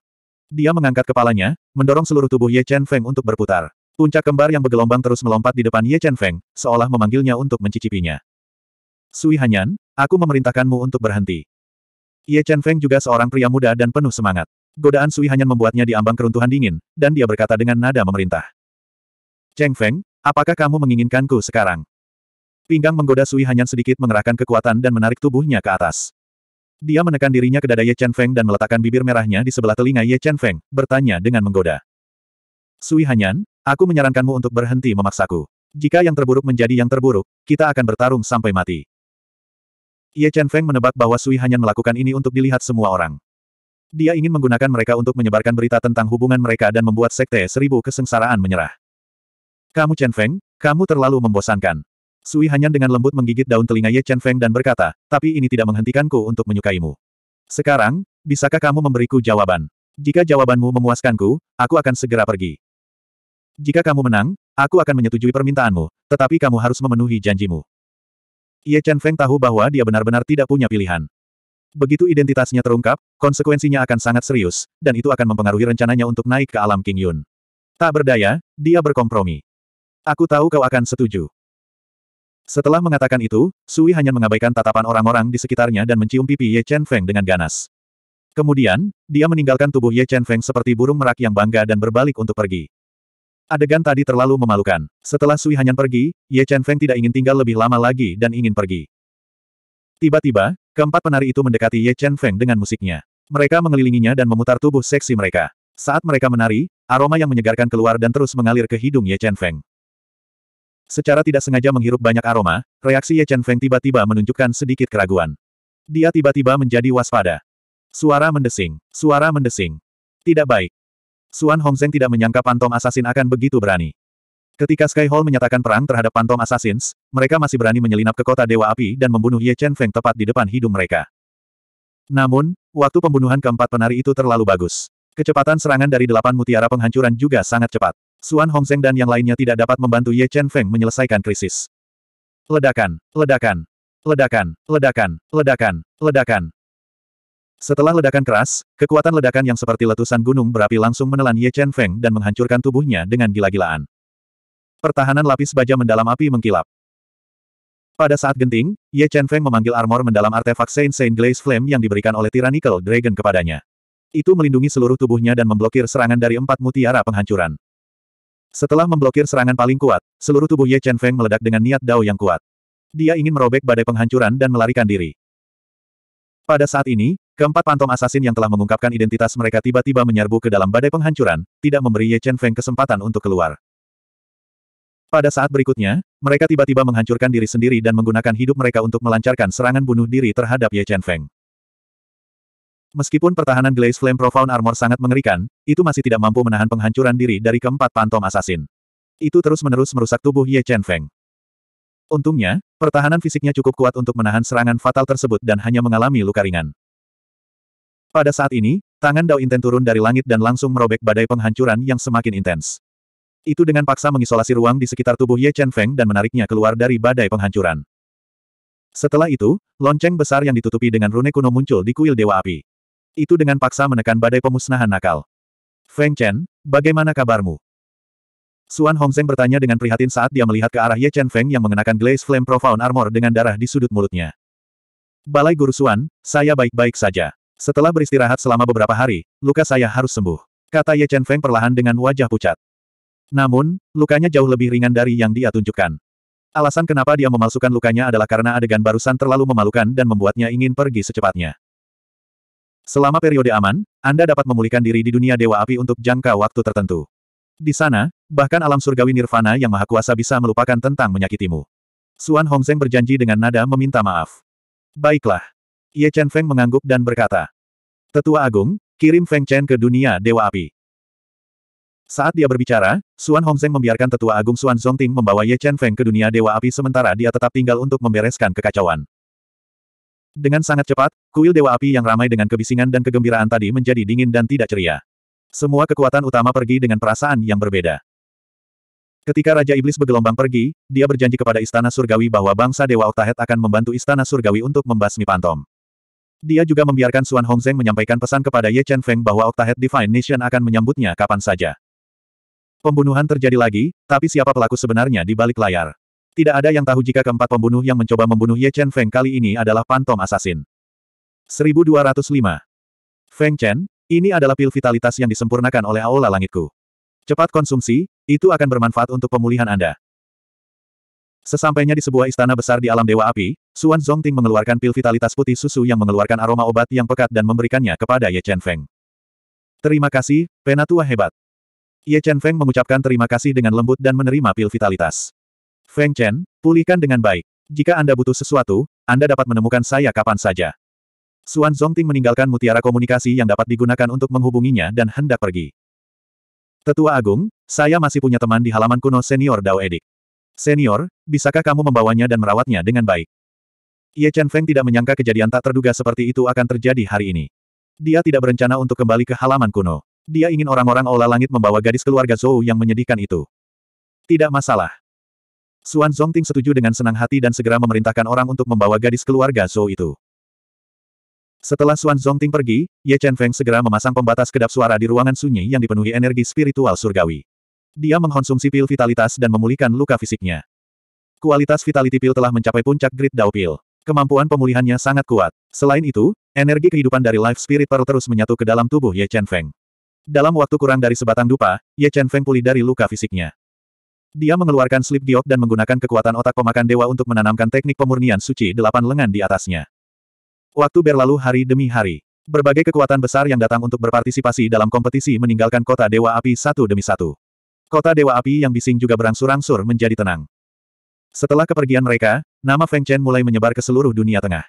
Dia mengangkat kepalanya, mendorong seluruh tubuh Ye Chen Feng untuk berputar. Puncak kembar yang bergelombang terus melompat di depan Ye Chen Feng, seolah memanggilnya untuk mencicipinya. Sui Hanyan, aku memerintahkanmu untuk berhenti. Ye Chen Feng juga seorang pria muda dan penuh semangat. Godaan Sui Hanyan membuatnya diambang keruntuhan dingin, dan dia berkata dengan nada memerintah. Cheng Feng, apakah kamu menginginkanku sekarang? Pinggang menggoda Sui Hanyan sedikit mengerahkan kekuatan dan menarik tubuhnya ke atas. Dia menekan dirinya ke dada Ye Chen Feng dan meletakkan bibir merahnya di sebelah telinga Ye Chen Feng, bertanya dengan menggoda. Sui Hanyan, aku menyarankanmu untuk berhenti memaksaku. Jika yang terburuk menjadi yang terburuk, kita akan bertarung sampai mati. Ye Chen Feng menebak bahwa Sui Hanyan melakukan ini untuk dilihat semua orang. Dia ingin menggunakan mereka untuk menyebarkan berita tentang hubungan mereka dan membuat sekte seribu kesengsaraan menyerah. Kamu Chen Feng, kamu terlalu membosankan. Sui Hanyan dengan lembut menggigit daun telinga Ye Chen Feng dan berkata, tapi ini tidak menghentikanku untuk menyukaimu. Sekarang, bisakah kamu memberiku jawaban? Jika jawabanmu memuaskanku, aku akan segera pergi. Jika kamu menang, aku akan menyetujui permintaanmu, tetapi kamu harus memenuhi janjimu. Ye Chen Feng tahu bahwa dia benar-benar tidak punya pilihan. Begitu identitasnya terungkap, konsekuensinya akan sangat serius, dan itu akan mempengaruhi rencananya untuk naik ke alam King Yun. Tak berdaya, dia berkompromi. Aku tahu kau akan setuju. Setelah mengatakan itu, Sui hanya mengabaikan tatapan orang-orang di sekitarnya dan mencium pipi Ye Chen Feng dengan ganas. Kemudian, dia meninggalkan tubuh Ye Chen Feng seperti burung merak yang bangga dan berbalik untuk pergi. Adegan tadi terlalu memalukan. Setelah Sui Hanyan pergi, Ye Chen Feng tidak ingin tinggal lebih lama lagi dan ingin pergi. Tiba-tiba, Keempat penari itu mendekati Ye Chen Feng dengan musiknya. Mereka mengelilinginya dan memutar tubuh seksi mereka. Saat mereka menari, aroma yang menyegarkan keluar dan terus mengalir ke hidung Ye Chen Feng. Secara tidak sengaja menghirup banyak aroma, reaksi Ye Chen Feng tiba-tiba menunjukkan sedikit keraguan. Dia tiba-tiba menjadi waspada. Suara mendesing, suara mendesing. Tidak baik. Suan Hongzeng tidak menyangka pantom asasin akan begitu berani. Ketika Sky Hall menyatakan perang terhadap Phantom Assassins, mereka masih berani menyelinap ke kota Dewa Api dan membunuh Ye Chen Feng tepat di depan hidung mereka. Namun, waktu pembunuhan keempat penari itu terlalu bagus. Kecepatan serangan dari delapan mutiara penghancuran juga sangat cepat. Suan Hongzeng dan yang lainnya tidak dapat membantu Ye Chen Feng menyelesaikan krisis. Ledakan, ledakan, ledakan, ledakan, ledakan, ledakan. Setelah ledakan keras, kekuatan ledakan yang seperti letusan gunung berapi langsung menelan Ye Chen Feng dan menghancurkan tubuhnya dengan gila-gilaan. Pertahanan lapis baja mendalam api mengkilap. Pada saat genting, Ye Chen Feng memanggil armor mendalam artefak Saint Saint Glaze Flame yang diberikan oleh Tyrannical Dragon kepadanya. Itu melindungi seluruh tubuhnya dan memblokir serangan dari empat mutiara penghancuran. Setelah memblokir serangan paling kuat, seluruh tubuh Ye Chen Feng meledak dengan niat dao yang kuat. Dia ingin merobek badai penghancuran dan melarikan diri. Pada saat ini, keempat pantom asasin yang telah mengungkapkan identitas mereka tiba-tiba menyerbu ke dalam badai penghancuran, tidak memberi Ye Chen Feng kesempatan untuk keluar. Pada saat berikutnya, mereka tiba-tiba menghancurkan diri sendiri dan menggunakan hidup mereka untuk melancarkan serangan bunuh diri terhadap Ye Chen Feng. Meskipun pertahanan Glaze Flame Profound Armor sangat mengerikan, itu masih tidak mampu menahan penghancuran diri dari keempat pantom asasin. Itu terus-menerus merusak tubuh Ye Chen Feng. Untungnya, pertahanan fisiknya cukup kuat untuk menahan serangan fatal tersebut dan hanya mengalami luka ringan. Pada saat ini, tangan Dao Inten turun dari langit dan langsung merobek badai penghancuran yang semakin intens. Itu dengan paksa mengisolasi ruang di sekitar tubuh Ye Chen Feng dan menariknya keluar dari badai penghancuran. Setelah itu, lonceng besar yang ditutupi dengan rune kuno muncul di kuil Dewa Api. Itu dengan paksa menekan badai pemusnahan nakal. Feng Chen, bagaimana kabarmu? Suan Hongzeng bertanya dengan prihatin saat dia melihat ke arah Ye Chen Feng yang mengenakan Glaze Flame Profound Armor dengan darah di sudut mulutnya. Balai Guru Suan, saya baik-baik saja. Setelah beristirahat selama beberapa hari, luka saya harus sembuh. Kata Ye Chen Feng perlahan dengan wajah pucat. Namun, lukanya jauh lebih ringan dari yang dia tunjukkan. Alasan kenapa dia memalsukan lukanya adalah karena adegan barusan terlalu memalukan dan membuatnya ingin pergi secepatnya. Selama periode aman, Anda dapat memulihkan diri di dunia Dewa Api untuk jangka waktu tertentu. Di sana, bahkan alam surgawi Nirvana yang maha kuasa bisa melupakan tentang menyakitimu. Suan Hongzeng berjanji dengan nada meminta maaf. Baiklah. Ye Chen Feng mengangguk dan berkata. Tetua Agung, kirim Feng Chen ke dunia Dewa Api. Saat dia berbicara, Suan Hongzeng membiarkan Tetua Agung Xuan Zongting membawa Ye Chen Feng ke dunia Dewa Api sementara dia tetap tinggal untuk membereskan kekacauan. Dengan sangat cepat, kuil Dewa Api yang ramai dengan kebisingan dan kegembiraan tadi menjadi dingin dan tidak ceria. Semua kekuatan utama pergi dengan perasaan yang berbeda. Ketika Raja Iblis bergelombang pergi, dia berjanji kepada Istana Surgawi bahwa bangsa Dewa Oktahet akan membantu Istana Surgawi untuk membasmi Pantom. Dia juga membiarkan Suan Hongzeng menyampaikan pesan kepada Ye Chen Feng bahwa Octahead Divine Nation akan menyambutnya kapan saja. Pembunuhan terjadi lagi, tapi siapa pelaku sebenarnya di balik layar? Tidak ada yang tahu jika keempat pembunuh yang mencoba membunuh Ye Chen Feng kali ini adalah Phantom Assassin. 1205. Feng Chen, ini adalah pil vitalitas yang disempurnakan oleh Aula Langitku. Cepat konsumsi, itu akan bermanfaat untuk pemulihan Anda. Sesampainya di sebuah istana besar di alam Dewa Api, Suan Zongting mengeluarkan pil vitalitas putih susu yang mengeluarkan aroma obat yang pekat dan memberikannya kepada Ye Chen Feng. Terima kasih, penatua hebat. Ye Chen Feng mengucapkan terima kasih dengan lembut dan menerima pil vitalitas. Feng Chen, pulihkan dengan baik. Jika Anda butuh sesuatu, Anda dapat menemukan saya kapan saja. Suan Zongting meninggalkan mutiara komunikasi yang dapat digunakan untuk menghubunginya dan hendak pergi. Tetua Agung, saya masih punya teman di halaman kuno senior Dao Edik. Senior, bisakah kamu membawanya dan merawatnya dengan baik? Ye Chen Feng tidak menyangka kejadian tak terduga seperti itu akan terjadi hari ini. Dia tidak berencana untuk kembali ke halaman kuno. Dia ingin orang-orang Aula Langit membawa gadis keluarga Zhou yang menyedihkan itu. Tidak masalah. Xuan Zongting setuju dengan senang hati dan segera memerintahkan orang untuk membawa gadis keluarga Zhou itu. Setelah Xuan Zongting pergi, Ye Chen Feng segera memasang pembatas kedap suara di ruangan sunyi yang dipenuhi energi spiritual surgawi. Dia mengkonsumsi pil vitalitas dan memulihkan luka fisiknya. Kualitas vitality pil telah mencapai puncak grid Dao Pil. Kemampuan pemulihannya sangat kuat. Selain itu, energi kehidupan dari Life Spirit Pearl terus menyatu ke dalam tubuh Ye Chen Feng. Dalam waktu kurang dari sebatang dupa, Ye Chen Feng pulih dari luka fisiknya. Dia mengeluarkan slip giok dan menggunakan kekuatan otak pemakan dewa untuk menanamkan teknik pemurnian suci delapan lengan di atasnya. Waktu berlalu hari demi hari. Berbagai kekuatan besar yang datang untuk berpartisipasi dalam kompetisi meninggalkan kota Dewa Api satu demi satu. Kota Dewa Api yang bising juga berangsur-angsur menjadi tenang. Setelah kepergian mereka, nama Feng Chen mulai menyebar ke seluruh dunia tengah.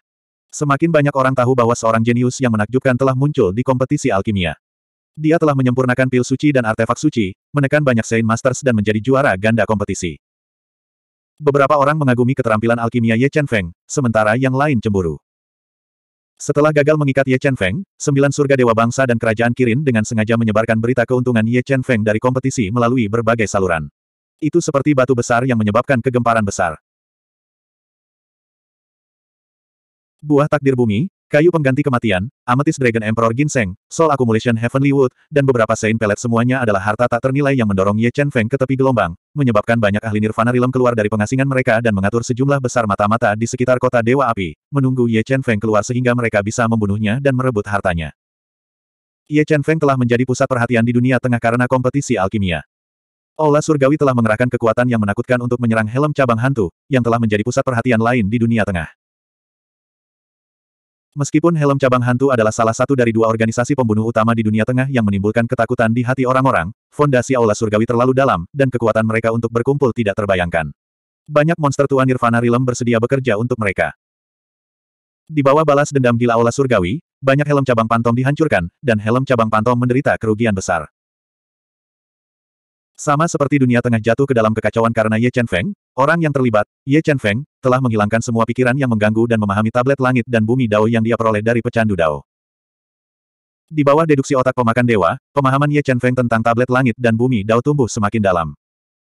Semakin banyak orang tahu bahwa seorang jenius yang menakjubkan telah muncul di kompetisi alkimia. Dia telah menyempurnakan pil suci dan artefak suci, menekan banyak Saint Masters dan menjadi juara ganda kompetisi. Beberapa orang mengagumi keterampilan alkimia Ye Chen Feng, sementara yang lain cemburu. Setelah gagal mengikat Ye Chen Feng, sembilan surga dewa bangsa dan kerajaan Kirin dengan sengaja menyebarkan berita keuntungan Ye Chen Feng dari kompetisi melalui berbagai saluran. Itu seperti batu besar yang menyebabkan kegemparan besar. Buah takdir bumi, Kayu pengganti kematian, Amethyst Dragon Emperor Ginseng, Soul Accumulation Heavenly Wood, dan beberapa Saint Pellet semuanya adalah harta tak ternilai yang mendorong Ye Chen Feng ke tepi gelombang, menyebabkan banyak ahli Nirvana Realm keluar dari pengasingan mereka dan mengatur sejumlah besar mata-mata di sekitar kota Dewa Api, menunggu Ye Chen Feng keluar sehingga mereka bisa membunuhnya dan merebut hartanya. Ye Chen Feng telah menjadi pusat perhatian di dunia tengah karena kompetisi alkimia. Olah Surgawi telah mengerahkan kekuatan yang menakutkan untuk menyerang helm cabang hantu, yang telah menjadi pusat perhatian lain di dunia tengah. Meskipun helm cabang hantu adalah salah satu dari dua organisasi pembunuh utama di dunia tengah yang menimbulkan ketakutan di hati orang-orang, fondasi aula surgawi terlalu dalam, dan kekuatan mereka untuk berkumpul tidak terbayangkan. Banyak monster tua Nirvana Realm bersedia bekerja untuk mereka. Di bawah balas dendam gila aula surgawi, banyak helm cabang pantom dihancurkan, dan helm cabang pantom menderita kerugian besar. Sama seperti dunia tengah jatuh ke dalam kekacauan karena Ye Chen Feng, orang yang terlibat, Ye Chen Feng, telah menghilangkan semua pikiran yang mengganggu dan memahami tablet langit dan bumi Dao yang dia peroleh dari pecandu Dao. Di bawah deduksi otak pemakan dewa, pemahaman Ye Chen Feng tentang tablet langit dan bumi Dao tumbuh semakin dalam.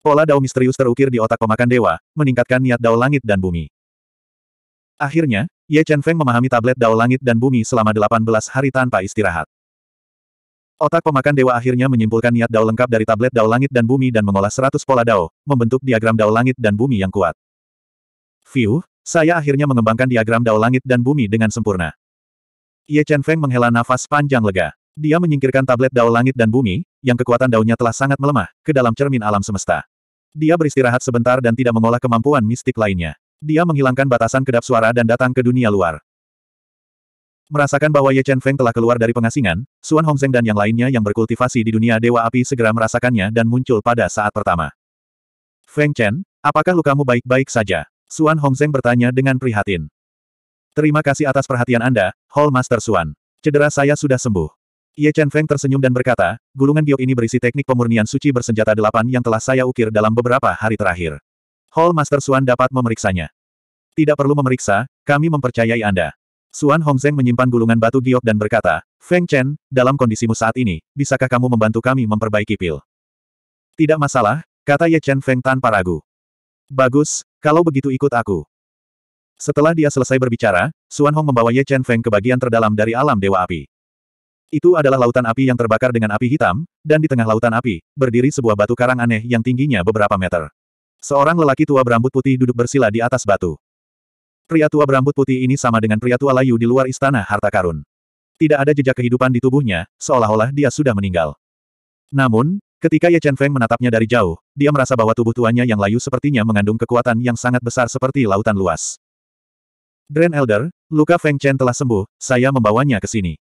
Pola Dao misterius terukir di otak pemakan dewa, meningkatkan niat Dao langit dan bumi. Akhirnya, Ye Chen Feng memahami tablet Dao langit dan bumi selama 18 hari tanpa istirahat. Otak pemakan dewa akhirnya menyimpulkan niat dao lengkap dari tablet dao langit dan bumi dan mengolah seratus pola dao, membentuk diagram dao langit dan bumi yang kuat. View, saya akhirnya mengembangkan diagram dao langit dan bumi dengan sempurna. Ye Chen Feng menghela nafas panjang lega. Dia menyingkirkan tablet dao langit dan bumi, yang kekuatan daunnya telah sangat melemah, ke dalam cermin alam semesta. Dia beristirahat sebentar dan tidak mengolah kemampuan mistik lainnya. Dia menghilangkan batasan kedap suara dan datang ke dunia luar. Merasakan bahwa Ye Chen Feng telah keluar dari pengasingan, Xuan Hongzeng dan yang lainnya yang berkultivasi di dunia Dewa Api segera merasakannya dan muncul pada saat pertama. Feng Chen, apakah lukamu baik-baik saja? Xuan Hongzeng bertanya dengan prihatin. Terima kasih atas perhatian Anda, Hall Master Suan. Cedera saya sudah sembuh. Ye Chen Feng tersenyum dan berkata, gulungan giok ini berisi teknik pemurnian suci bersenjata delapan yang telah saya ukir dalam beberapa hari terakhir. Hall Master Suan dapat memeriksanya. Tidak perlu memeriksa, kami mempercayai Anda. Suan Hongzeng menyimpan gulungan batu giok dan berkata, Feng Chen, dalam kondisimu saat ini, bisakah kamu membantu kami memperbaiki pil? Tidak masalah, kata Ye Chen Feng tanpa ragu. Bagus, kalau begitu ikut aku. Setelah dia selesai berbicara, Suan Hong membawa Ye Chen Feng ke bagian terdalam dari alam Dewa Api. Itu adalah lautan api yang terbakar dengan api hitam, dan di tengah lautan api, berdiri sebuah batu karang aneh yang tingginya beberapa meter. Seorang lelaki tua berambut putih duduk bersila di atas batu. Pria tua berambut putih ini sama dengan pria tua layu di luar istana harta karun. Tidak ada jejak kehidupan di tubuhnya, seolah-olah dia sudah meninggal. Namun, ketika Ye Chen Feng menatapnya dari jauh, dia merasa bahwa tubuh tuanya yang layu sepertinya mengandung kekuatan yang sangat besar seperti lautan luas. Grand Elder, luka Feng Chen telah sembuh, saya membawanya ke sini.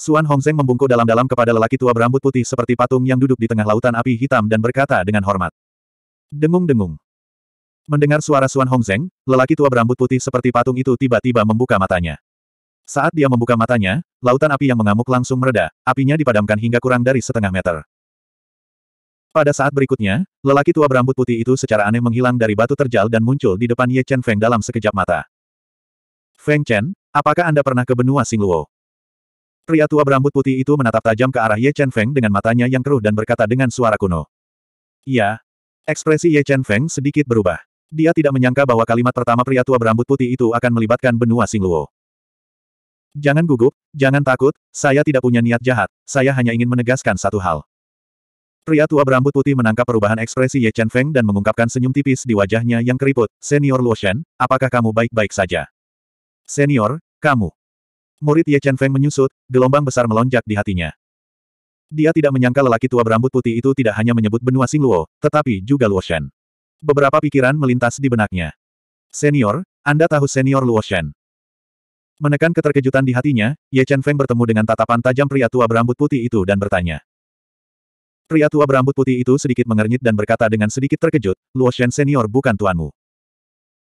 Suan Hong Hongzeng membungkuk dalam-dalam kepada lelaki tua berambut putih seperti patung yang duduk di tengah lautan api hitam dan berkata dengan hormat. Dengung-dengung. Mendengar suara Suan zeng, lelaki tua berambut putih seperti patung itu tiba-tiba membuka matanya. Saat dia membuka matanya, lautan api yang mengamuk langsung mereda, apinya dipadamkan hingga kurang dari setengah meter. Pada saat berikutnya, lelaki tua berambut putih itu secara aneh menghilang dari batu terjal dan muncul di depan Ye Chen Feng dalam sekejap mata. Feng Chen, apakah Anda pernah ke benua Singluo? Pria tua berambut putih itu menatap tajam ke arah Ye Chen Feng dengan matanya yang keruh dan berkata dengan suara kuno. Iya. Ekspresi Ye Chen Feng sedikit berubah. Dia tidak menyangka bahwa kalimat pertama pria tua berambut putih itu akan melibatkan benua Singluo. Jangan gugup, jangan takut, saya tidak punya niat jahat, saya hanya ingin menegaskan satu hal. Pria tua berambut putih menangkap perubahan ekspresi Ye Chen Feng dan mengungkapkan senyum tipis di wajahnya yang keriput. Senior Luo Shen, apakah kamu baik-baik saja? Senior, kamu. Murid Ye Chen Feng menyusut, gelombang besar melonjak di hatinya. Dia tidak menyangka lelaki tua berambut putih itu tidak hanya menyebut benua Singluo, tetapi juga Luo Shen. Beberapa pikiran melintas di benaknya. Senior, Anda tahu senior Luo Shen. Menekan keterkejutan di hatinya, Ye Chen Feng bertemu dengan tatapan tajam pria tua berambut putih itu dan bertanya. Pria tua berambut putih itu sedikit mengernyit dan berkata dengan sedikit terkejut, Luo Shen senior bukan tuanmu.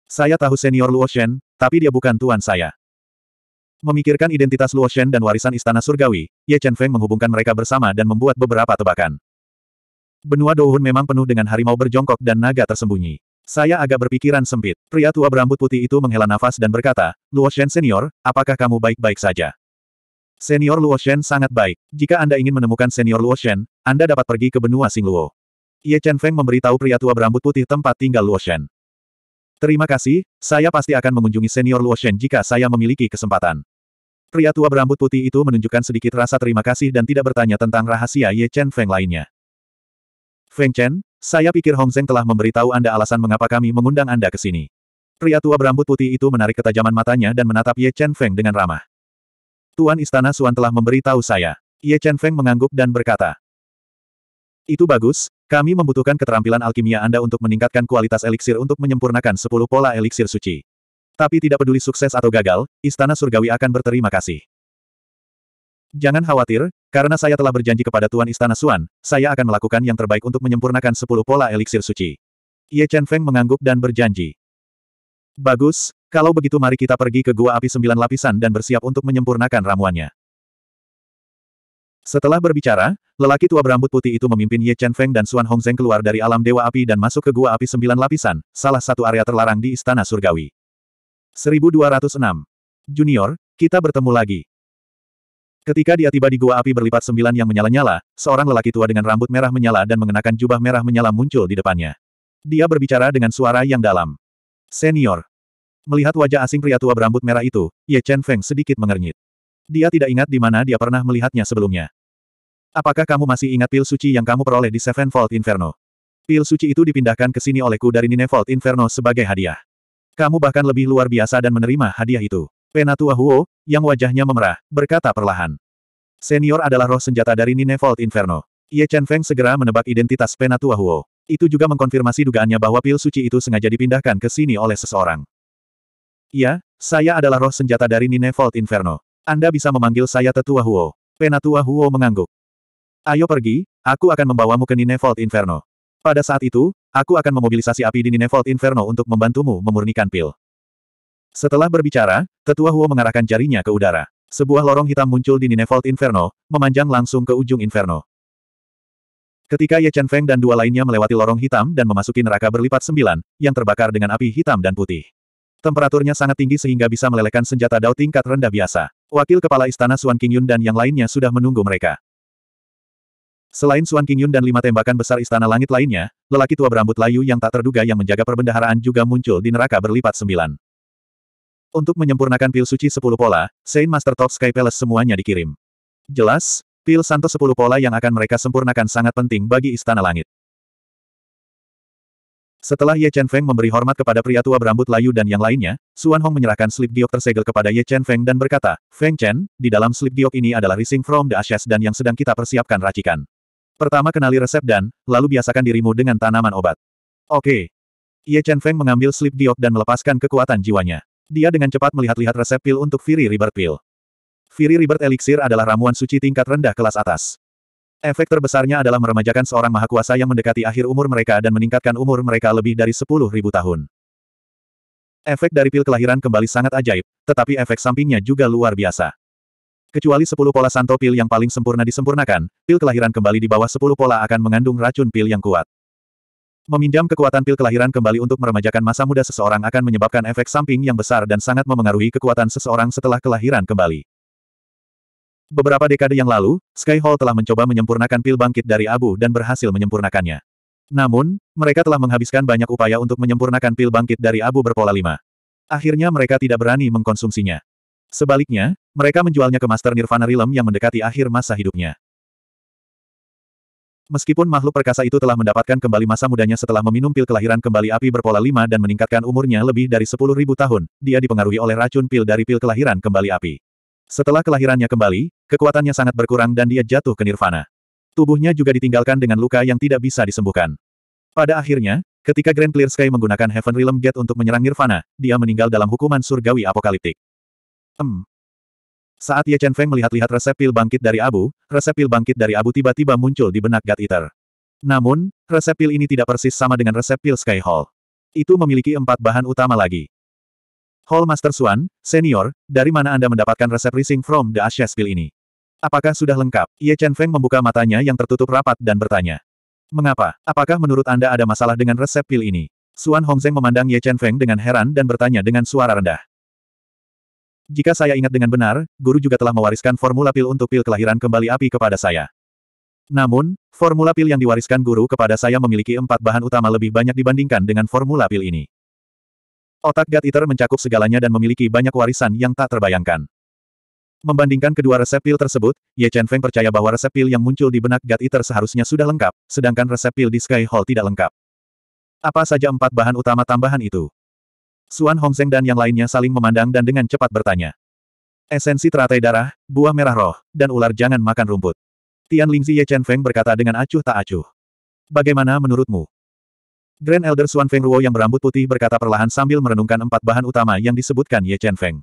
Saya tahu senior Luo Shen, tapi dia bukan tuan saya. Memikirkan identitas Luo Shen dan warisan istana surgawi, Ye Chen Feng menghubungkan mereka bersama dan membuat beberapa tebakan. Benua Douhun memang penuh dengan harimau berjongkok dan naga tersembunyi. Saya agak berpikiran sempit. Pria tua berambut putih itu menghela nafas dan berkata, Luo Shen Senior, apakah kamu baik-baik saja? Senior Luo Shen sangat baik. Jika Anda ingin menemukan Senior Luo Shen, Anda dapat pergi ke benua Singluo. Ye Chen Feng memberitahu pria tua berambut putih tempat tinggal Luo Shen. Terima kasih, saya pasti akan mengunjungi Senior Luo Shen jika saya memiliki kesempatan. Pria tua berambut putih itu menunjukkan sedikit rasa terima kasih dan tidak bertanya tentang rahasia Ye Chen Feng lainnya. Feng Chen, saya pikir Hong Zeng telah memberitahu Anda alasan mengapa kami mengundang Anda ke sini. Pria tua berambut putih itu menarik ketajaman matanya dan menatap Ye Chen Feng dengan ramah. Tuan Istana Suan telah memberitahu saya. Ye Chen Feng mengangguk dan berkata. Itu bagus, kami membutuhkan keterampilan alkimia Anda untuk meningkatkan kualitas eliksir untuk menyempurnakan 10 pola eliksir suci. Tapi tidak peduli sukses atau gagal, Istana Surgawi akan berterima kasih. Jangan khawatir, karena saya telah berjanji kepada Tuan Istana Suan, saya akan melakukan yang terbaik untuk menyempurnakan sepuluh pola eliksir suci. Ye Chen Feng mengangguk dan berjanji. Bagus, kalau begitu mari kita pergi ke Gua Api Sembilan Lapisan dan bersiap untuk menyempurnakan ramuannya. Setelah berbicara, lelaki tua berambut putih itu memimpin Ye Chen Feng dan Suan Hong Zeng keluar dari alam Dewa Api dan masuk ke Gua Api Sembilan Lapisan, salah satu area terlarang di Istana Surgawi. 1206. Junior, kita bertemu lagi. Ketika dia tiba di gua api berlipat sembilan yang menyala-nyala, seorang lelaki tua dengan rambut merah menyala dan mengenakan jubah merah menyala muncul di depannya. Dia berbicara dengan suara yang dalam. Senior. Melihat wajah asing pria tua berambut merah itu, Ye Chen Feng sedikit mengernyit. Dia tidak ingat di mana dia pernah melihatnya sebelumnya. Apakah kamu masih ingat pil suci yang kamu peroleh di Seven Sevenfold Inferno? Pil suci itu dipindahkan ke sini olehku dari Nine Ninefold Inferno sebagai hadiah. Kamu bahkan lebih luar biasa dan menerima hadiah itu. Penatua Huo, yang wajahnya memerah, berkata perlahan. Senior adalah roh senjata dari Ninevolt Inferno. Ye Chen Feng segera menebak identitas Penatua Huo. Itu juga mengkonfirmasi dugaannya bahwa pil suci itu sengaja dipindahkan ke sini oleh seseorang. Iya, saya adalah roh senjata dari Ninevolt Inferno. Anda bisa memanggil saya Tetua Huo. Penatua Huo mengangguk. Ayo pergi, aku akan membawamu ke Ninevolt Inferno. Pada saat itu, aku akan memobilisasi api di Ninevolt Inferno untuk membantumu memurnikan pil. Setelah berbicara, tetua Huo mengarahkan jarinya ke udara. Sebuah lorong hitam muncul di Ninevolt Inferno, memanjang langsung ke ujung Inferno. Ketika Ye Chen Feng dan dua lainnya melewati lorong hitam dan memasuki neraka berlipat sembilan, yang terbakar dengan api hitam dan putih. Temperaturnya sangat tinggi sehingga bisa melelehkan senjata dao tingkat rendah biasa. Wakil Kepala Istana Suan Qingyun dan yang lainnya sudah menunggu mereka. Selain Suan Qingyun dan lima tembakan besar istana langit lainnya, lelaki tua berambut layu yang tak terduga yang menjaga perbendaharaan juga muncul di neraka berlipat sembilan. Untuk menyempurnakan pil suci 10 pola, Saint Master Top Sky Palace semuanya dikirim. Jelas, pil santo 10 pola yang akan mereka sempurnakan sangat penting bagi Istana Langit. Setelah Ye Chen Feng memberi hormat kepada pria tua berambut layu dan yang lainnya, Suan Hong menyerahkan slip giok tersegel kepada Ye Chen Feng dan berkata, Feng Chen, di dalam slip giok ini adalah rising from the ashes dan yang sedang kita persiapkan racikan. Pertama kenali resep dan, lalu biasakan dirimu dengan tanaman obat. Oke. Ye Chen Feng mengambil slip giok dan melepaskan kekuatan jiwanya. Dia dengan cepat melihat-lihat resep pil untuk Fury Rebirth Pil. Fury Rebirth Elixir adalah ramuan suci tingkat rendah kelas atas. Efek terbesarnya adalah meremajakan seorang maha kuasa yang mendekati akhir umur mereka dan meningkatkan umur mereka lebih dari 10.000 tahun. Efek dari pil kelahiran kembali sangat ajaib, tetapi efek sampingnya juga luar biasa. Kecuali 10 pola santo pil yang paling sempurna disempurnakan, pil kelahiran kembali di bawah 10 pola akan mengandung racun pil yang kuat. Meminjam kekuatan pil kelahiran kembali untuk meremajakan masa muda seseorang akan menyebabkan efek samping yang besar dan sangat memengaruhi kekuatan seseorang setelah kelahiran kembali. Beberapa dekade yang lalu, Sky Hall telah mencoba menyempurnakan pil bangkit dari abu dan berhasil menyempurnakannya. Namun, mereka telah menghabiskan banyak upaya untuk menyempurnakan pil bangkit dari abu berpola lima. Akhirnya mereka tidak berani mengkonsumsinya. Sebaliknya, mereka menjualnya ke Master Nirvana Realm yang mendekati akhir masa hidupnya. Meskipun makhluk perkasa itu telah mendapatkan kembali masa mudanya setelah meminum pil kelahiran kembali api berpola lima dan meningkatkan umurnya lebih dari sepuluh ribu tahun, dia dipengaruhi oleh racun pil dari pil kelahiran kembali api. Setelah kelahirannya kembali, kekuatannya sangat berkurang dan dia jatuh ke nirvana. Tubuhnya juga ditinggalkan dengan luka yang tidak bisa disembuhkan. Pada akhirnya, ketika Grand Clear Sky menggunakan Heaven Realm Gate untuk menyerang Nirvana, dia meninggal dalam hukuman surgawi apokaliptik. Hmm, saat Ye Chen Feng melihat-lihat resep pil bangkit dari abu, resep pil bangkit dari abu tiba-tiba muncul di benak God Eater. Namun, resep pil ini tidak persis sama dengan resep pil Sky Hall. Itu memiliki empat bahan utama lagi. Hall Master Swan, senior, dari mana Anda mendapatkan resep Rising from the Ashes pil ini? Apakah sudah lengkap? Ye Chen Feng membuka matanya yang tertutup rapat dan bertanya. Mengapa? Apakah menurut Anda ada masalah dengan resep pil ini? Suan Hongzeng memandang Ye Chen Feng dengan heran dan bertanya dengan suara rendah. Jika saya ingat dengan benar, guru juga telah mewariskan formula pil untuk pil kelahiran kembali api kepada saya. Namun, formula pil yang diwariskan guru kepada saya memiliki empat bahan utama lebih banyak dibandingkan dengan formula pil ini. Otak God Eater mencakup segalanya dan memiliki banyak warisan yang tak terbayangkan. Membandingkan kedua resep pil tersebut, Ye Chen Feng percaya bahwa resep pil yang muncul di benak God Eater seharusnya sudah lengkap, sedangkan resep pil di Sky Hall tidak lengkap. Apa saja empat bahan utama tambahan itu? Suan Hongzeng dan yang lainnya saling memandang dan dengan cepat bertanya. Esensi teratai darah, buah merah roh, dan ular jangan makan rumput. Tian Lingzi Ye Chen Feng berkata dengan acuh tak acuh. Bagaimana menurutmu? Grand Elder Suan Feng Ruo yang berambut putih berkata perlahan sambil merenungkan empat bahan utama yang disebutkan Ye Chen Feng.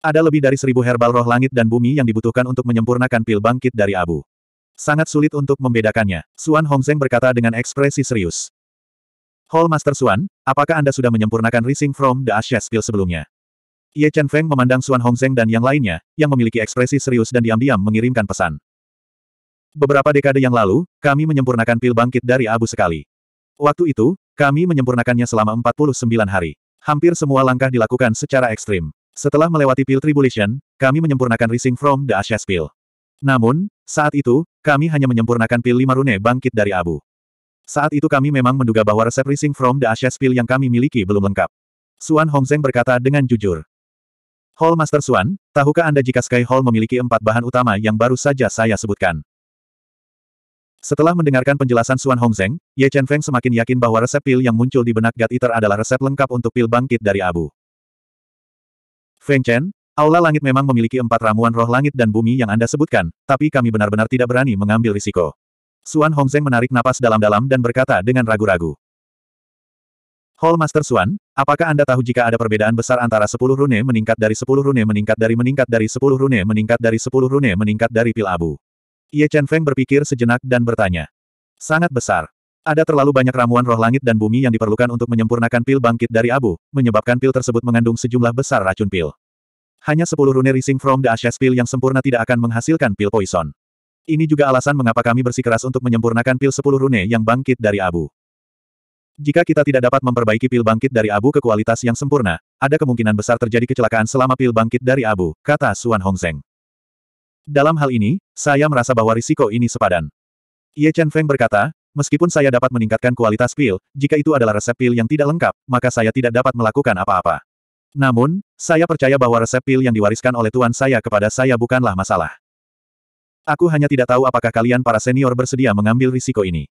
Ada lebih dari seribu herbal roh langit dan bumi yang dibutuhkan untuk menyempurnakan pil bangkit dari abu. Sangat sulit untuk membedakannya, Suan Hongzeng berkata dengan ekspresi serius. Hall Master Xuan, apakah Anda sudah menyempurnakan Rising from the Ashes Pill sebelumnya? Ye Chen Feng memandang Xuan Hongzeng dan yang lainnya, yang memiliki ekspresi serius dan diam-diam mengirimkan pesan. Beberapa dekade yang lalu, kami menyempurnakan pil bangkit dari abu sekali. Waktu itu, kami menyempurnakannya selama 49 hari. Hampir semua langkah dilakukan secara ekstrim. Setelah melewati pil Tribulation, kami menyempurnakan Rising from the Ashes Pill. Namun, saat itu, kami hanya menyempurnakan pil lima rune bangkit dari abu. Saat itu kami memang menduga bahwa resep Rising from the Ashes Pill yang kami miliki belum lengkap. Suan Hongzeng berkata dengan jujur. Hall Master Suan, tahukah Anda jika Sky Hall memiliki empat bahan utama yang baru saja saya sebutkan? Setelah mendengarkan penjelasan Suan Hongzeng, Ye Chen Feng semakin yakin bahwa resep pil yang muncul di benak God Eater adalah resep lengkap untuk pil bangkit dari abu. Feng Chen, Aula Langit memang memiliki empat ramuan roh langit dan bumi yang Anda sebutkan, tapi kami benar-benar tidak berani mengambil risiko. Suan Hongzeng menarik napas dalam-dalam dan berkata dengan ragu-ragu. Hall Master Xuan, apakah Anda tahu jika ada perbedaan besar antara 10 rune meningkat dari 10 rune meningkat dari meningkat dari 10 rune meningkat dari 10 rune meningkat dari pil abu? Ye Chen Feng berpikir sejenak dan bertanya. Sangat besar. Ada terlalu banyak ramuan roh langit dan bumi yang diperlukan untuk menyempurnakan pil bangkit dari abu, menyebabkan pil tersebut mengandung sejumlah besar racun pil. Hanya 10 rune rising from the ashes pil yang sempurna tidak akan menghasilkan pil poison. Ini juga alasan mengapa kami bersikeras untuk menyempurnakan pil 10 rune yang bangkit dari abu. Jika kita tidak dapat memperbaiki pil bangkit dari abu ke kualitas yang sempurna, ada kemungkinan besar terjadi kecelakaan selama pil bangkit dari abu, kata Suan Hongzeng. Dalam hal ini, saya merasa bahwa risiko ini sepadan. Ye Chen Feng berkata, meskipun saya dapat meningkatkan kualitas pil, jika itu adalah resep pil yang tidak lengkap, maka saya tidak dapat melakukan apa-apa. Namun, saya percaya bahwa resep pil yang diwariskan oleh tuan saya kepada saya bukanlah masalah. Aku hanya tidak tahu apakah kalian para senior bersedia mengambil risiko ini.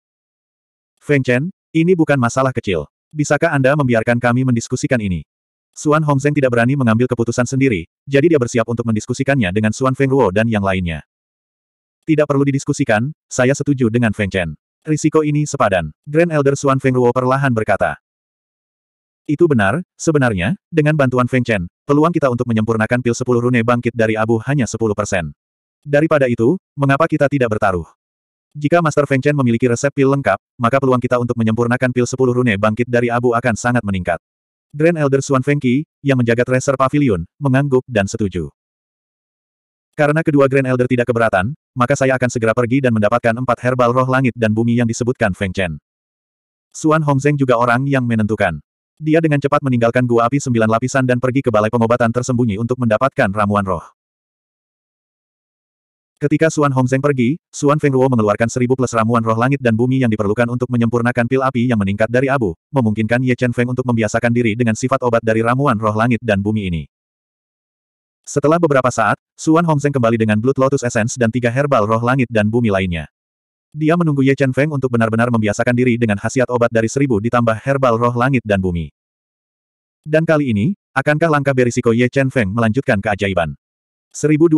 Feng Chen, ini bukan masalah kecil. Bisakah Anda membiarkan kami mendiskusikan ini? Suan Hongzeng tidak berani mengambil keputusan sendiri, jadi dia bersiap untuk mendiskusikannya dengan Suan Feng Ruo dan yang lainnya. Tidak perlu didiskusikan, saya setuju dengan Feng Chen. Risiko ini sepadan. Grand Elder Suan Feng Ruo perlahan berkata. Itu benar, sebenarnya, dengan bantuan Feng Chen, peluang kita untuk menyempurnakan pil 10 rune bangkit dari abu hanya 10 persen. Daripada itu, mengapa kita tidak bertaruh? Jika Master Feng Chen memiliki resep pil lengkap, maka peluang kita untuk menyempurnakan pil 10 rune bangkit dari abu akan sangat meningkat. Grand Elder Xuan Qi, yang menjaga Treasure Pavilion, mengangguk dan setuju. Karena kedua Grand Elder tidak keberatan, maka saya akan segera pergi dan mendapatkan empat herbal roh langit dan bumi yang disebutkan Feng Chen. Xuan Zeng juga orang yang menentukan. Dia dengan cepat meninggalkan gua api sembilan lapisan dan pergi ke balai pengobatan tersembunyi untuk mendapatkan ramuan roh. Ketika Suan Hongzeng pergi, Suan Fengruo mengeluarkan seribu plus ramuan roh langit dan bumi yang diperlukan untuk menyempurnakan pil api yang meningkat dari abu, memungkinkan Ye Chen Feng untuk membiasakan diri dengan sifat obat dari ramuan roh langit dan bumi ini. Setelah beberapa saat, Suan Hongzeng kembali dengan Blood Lotus Essence dan tiga herbal roh langit dan bumi lainnya. Dia menunggu Ye Chen Feng untuk benar-benar membiasakan diri dengan khasiat obat dari seribu ditambah herbal roh langit dan bumi. Dan kali ini, akankah langkah berisiko Ye Chen Feng melanjutkan keajaiban? 1207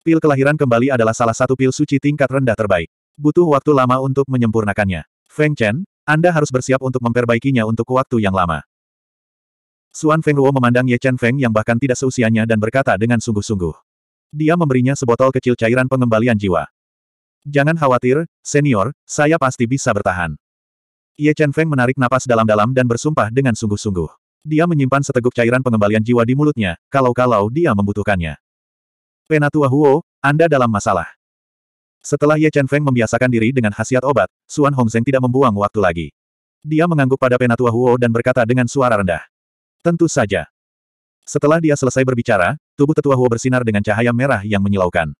Pil kelahiran kembali adalah salah satu pil suci tingkat rendah terbaik. Butuh waktu lama untuk menyempurnakannya. Feng Chen, Anda harus bersiap untuk memperbaikinya untuk waktu yang lama. Suan Feng Ruo memandang Ye Chen Feng yang bahkan tidak seusianya dan berkata dengan sungguh-sungguh. Dia memberinya sebotol kecil cairan pengembalian jiwa. Jangan khawatir, senior, saya pasti bisa bertahan. Ye Chen Feng menarik napas dalam-dalam dan bersumpah dengan sungguh-sungguh. Dia menyimpan seteguk cairan pengembalian jiwa di mulutnya, kalau-kalau dia membutuhkannya. Penatua Huo, Anda dalam masalah. Setelah Ye Chen Feng membiasakan diri dengan khasiat obat, Suan Hongzeng tidak membuang waktu lagi. Dia mengangguk pada Penatua Huo dan berkata dengan suara rendah. Tentu saja. Setelah dia selesai berbicara, tubuh Tetua Huo bersinar dengan cahaya merah yang menyilaukan.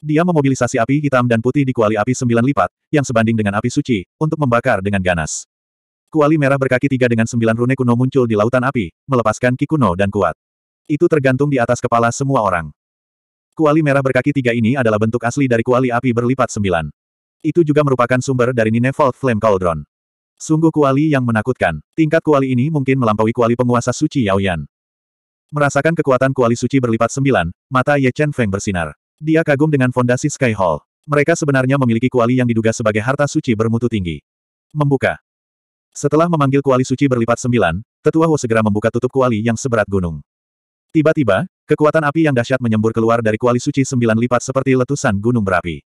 Dia memobilisasi api hitam dan putih di kuali api sembilan lipat, yang sebanding dengan api suci, untuk membakar dengan ganas. Kuali merah berkaki tiga dengan sembilan rune kuno muncul di lautan api, melepaskan kikuno dan kuat. Itu tergantung di atas kepala semua orang. Kuali merah berkaki tiga ini adalah bentuk asli dari kuali api berlipat sembilan. Itu juga merupakan sumber dari Ninefold Flame Cauldron. Sungguh kuali yang menakutkan. Tingkat kuali ini mungkin melampaui kuali penguasa suci Yao Yaoyan. Merasakan kekuatan kuali suci berlipat sembilan, mata Ye Chen Feng bersinar. Dia kagum dengan fondasi Sky Hall. Mereka sebenarnya memiliki kuali yang diduga sebagai harta suci bermutu tinggi. Membuka. Setelah memanggil kuali suci berlipat sembilan, tetua Hu segera membuka tutup kuali yang seberat gunung. Tiba-tiba, Kekuatan api yang dahsyat menyembur keluar dari kuali suci sembilan lipat seperti letusan gunung berapi.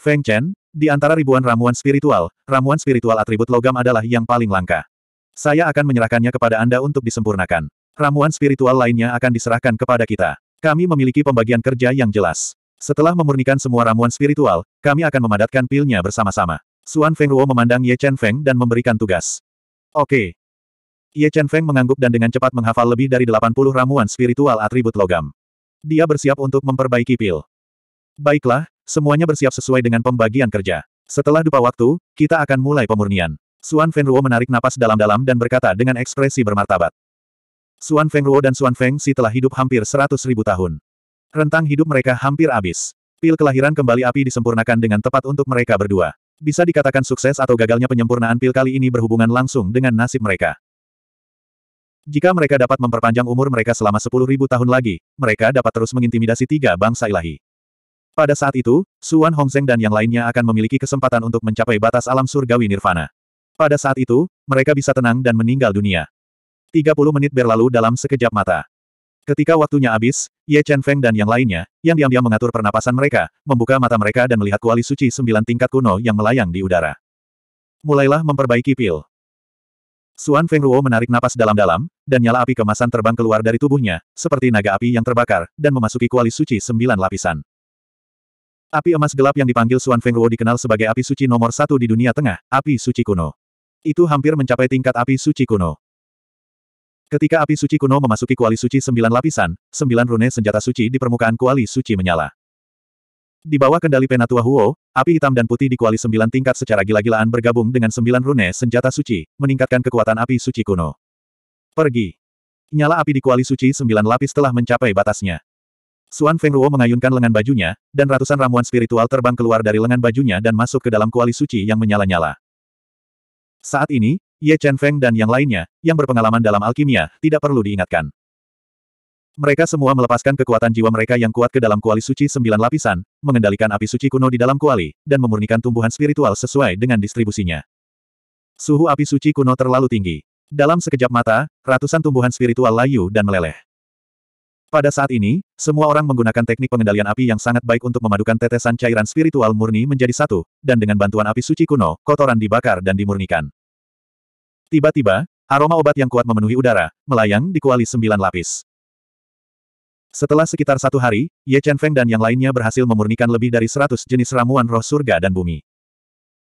Feng Chen, di antara ribuan ramuan spiritual, ramuan spiritual atribut logam adalah yang paling langka. Saya akan menyerahkannya kepada Anda untuk disempurnakan. Ramuan spiritual lainnya akan diserahkan kepada kita. Kami memiliki pembagian kerja yang jelas. Setelah memurnikan semua ramuan spiritual, kami akan memadatkan pilnya bersama-sama. Suan Feng Ruo memandang Ye Chen Feng dan memberikan tugas. Oke, Ye Chen Feng mengangguk dan dengan cepat menghafal lebih dari 80 ramuan spiritual atribut logam. Dia bersiap untuk memperbaiki pil. Baiklah, semuanya bersiap sesuai dengan pembagian kerja. Setelah dupa waktu, kita akan mulai pemurnian. Suan Ruo menarik napas dalam-dalam dan berkata dengan ekspresi bermartabat. Suan Ruo dan Suan Feng Si telah hidup hampir 100 ribu tahun. Rentang hidup mereka hampir habis. Pil kelahiran kembali api disempurnakan dengan tepat untuk mereka berdua. Bisa dikatakan sukses atau gagalnya penyempurnaan pil kali ini berhubungan langsung dengan nasib mereka. Jika mereka dapat memperpanjang umur mereka selama sepuluh ribu tahun lagi, mereka dapat terus mengintimidasi tiga bangsa ilahi. Pada saat itu, Suan Hongzeng dan yang lainnya akan memiliki kesempatan untuk mencapai batas alam surgawi nirvana. Pada saat itu, mereka bisa tenang dan meninggal dunia. 30 menit berlalu dalam sekejap mata. Ketika waktunya habis, Ye Chen Feng dan yang lainnya, yang diam-diam mengatur pernapasan mereka, membuka mata mereka dan melihat kuali suci sembilan tingkat kuno yang melayang di udara. Mulailah memperbaiki pil. Suan Fengruo menarik napas dalam-dalam, dan nyala api kemasan terbang keluar dari tubuhnya, seperti naga api yang terbakar, dan memasuki kuali suci sembilan lapisan. Api emas gelap yang dipanggil Suan Fengruo dikenal sebagai api suci nomor satu di dunia tengah, api suci kuno. Itu hampir mencapai tingkat api suci kuno. Ketika api suci kuno memasuki kuali suci sembilan lapisan, sembilan rune senjata suci di permukaan kuali suci menyala. Di bawah kendali Penatua Huo, api hitam dan putih di kuali sembilan tingkat secara gila-gilaan bergabung dengan sembilan rune senjata suci, meningkatkan kekuatan api suci kuno. Pergi. Nyala api di kuali suci sembilan lapis telah mencapai batasnya. Suan Fengruo mengayunkan lengan bajunya, dan ratusan ramuan spiritual terbang keluar dari lengan bajunya dan masuk ke dalam kuali suci yang menyala-nyala. Saat ini, Ye Chen Feng dan yang lainnya, yang berpengalaman dalam alkimia, tidak perlu diingatkan. Mereka semua melepaskan kekuatan jiwa mereka yang kuat ke dalam kuali suci sembilan lapisan, mengendalikan api suci kuno di dalam kuali, dan memurnikan tumbuhan spiritual sesuai dengan distribusinya. Suhu api suci kuno terlalu tinggi. Dalam sekejap mata, ratusan tumbuhan spiritual layu dan meleleh. Pada saat ini, semua orang menggunakan teknik pengendalian api yang sangat baik untuk memadukan tetesan cairan spiritual murni menjadi satu, dan dengan bantuan api suci kuno, kotoran dibakar dan dimurnikan. Tiba-tiba, aroma obat yang kuat memenuhi udara, melayang di kuali sembilan lapis. Setelah sekitar satu hari, Ye Chen Feng dan yang lainnya berhasil memurnikan lebih dari seratus jenis ramuan roh surga dan bumi.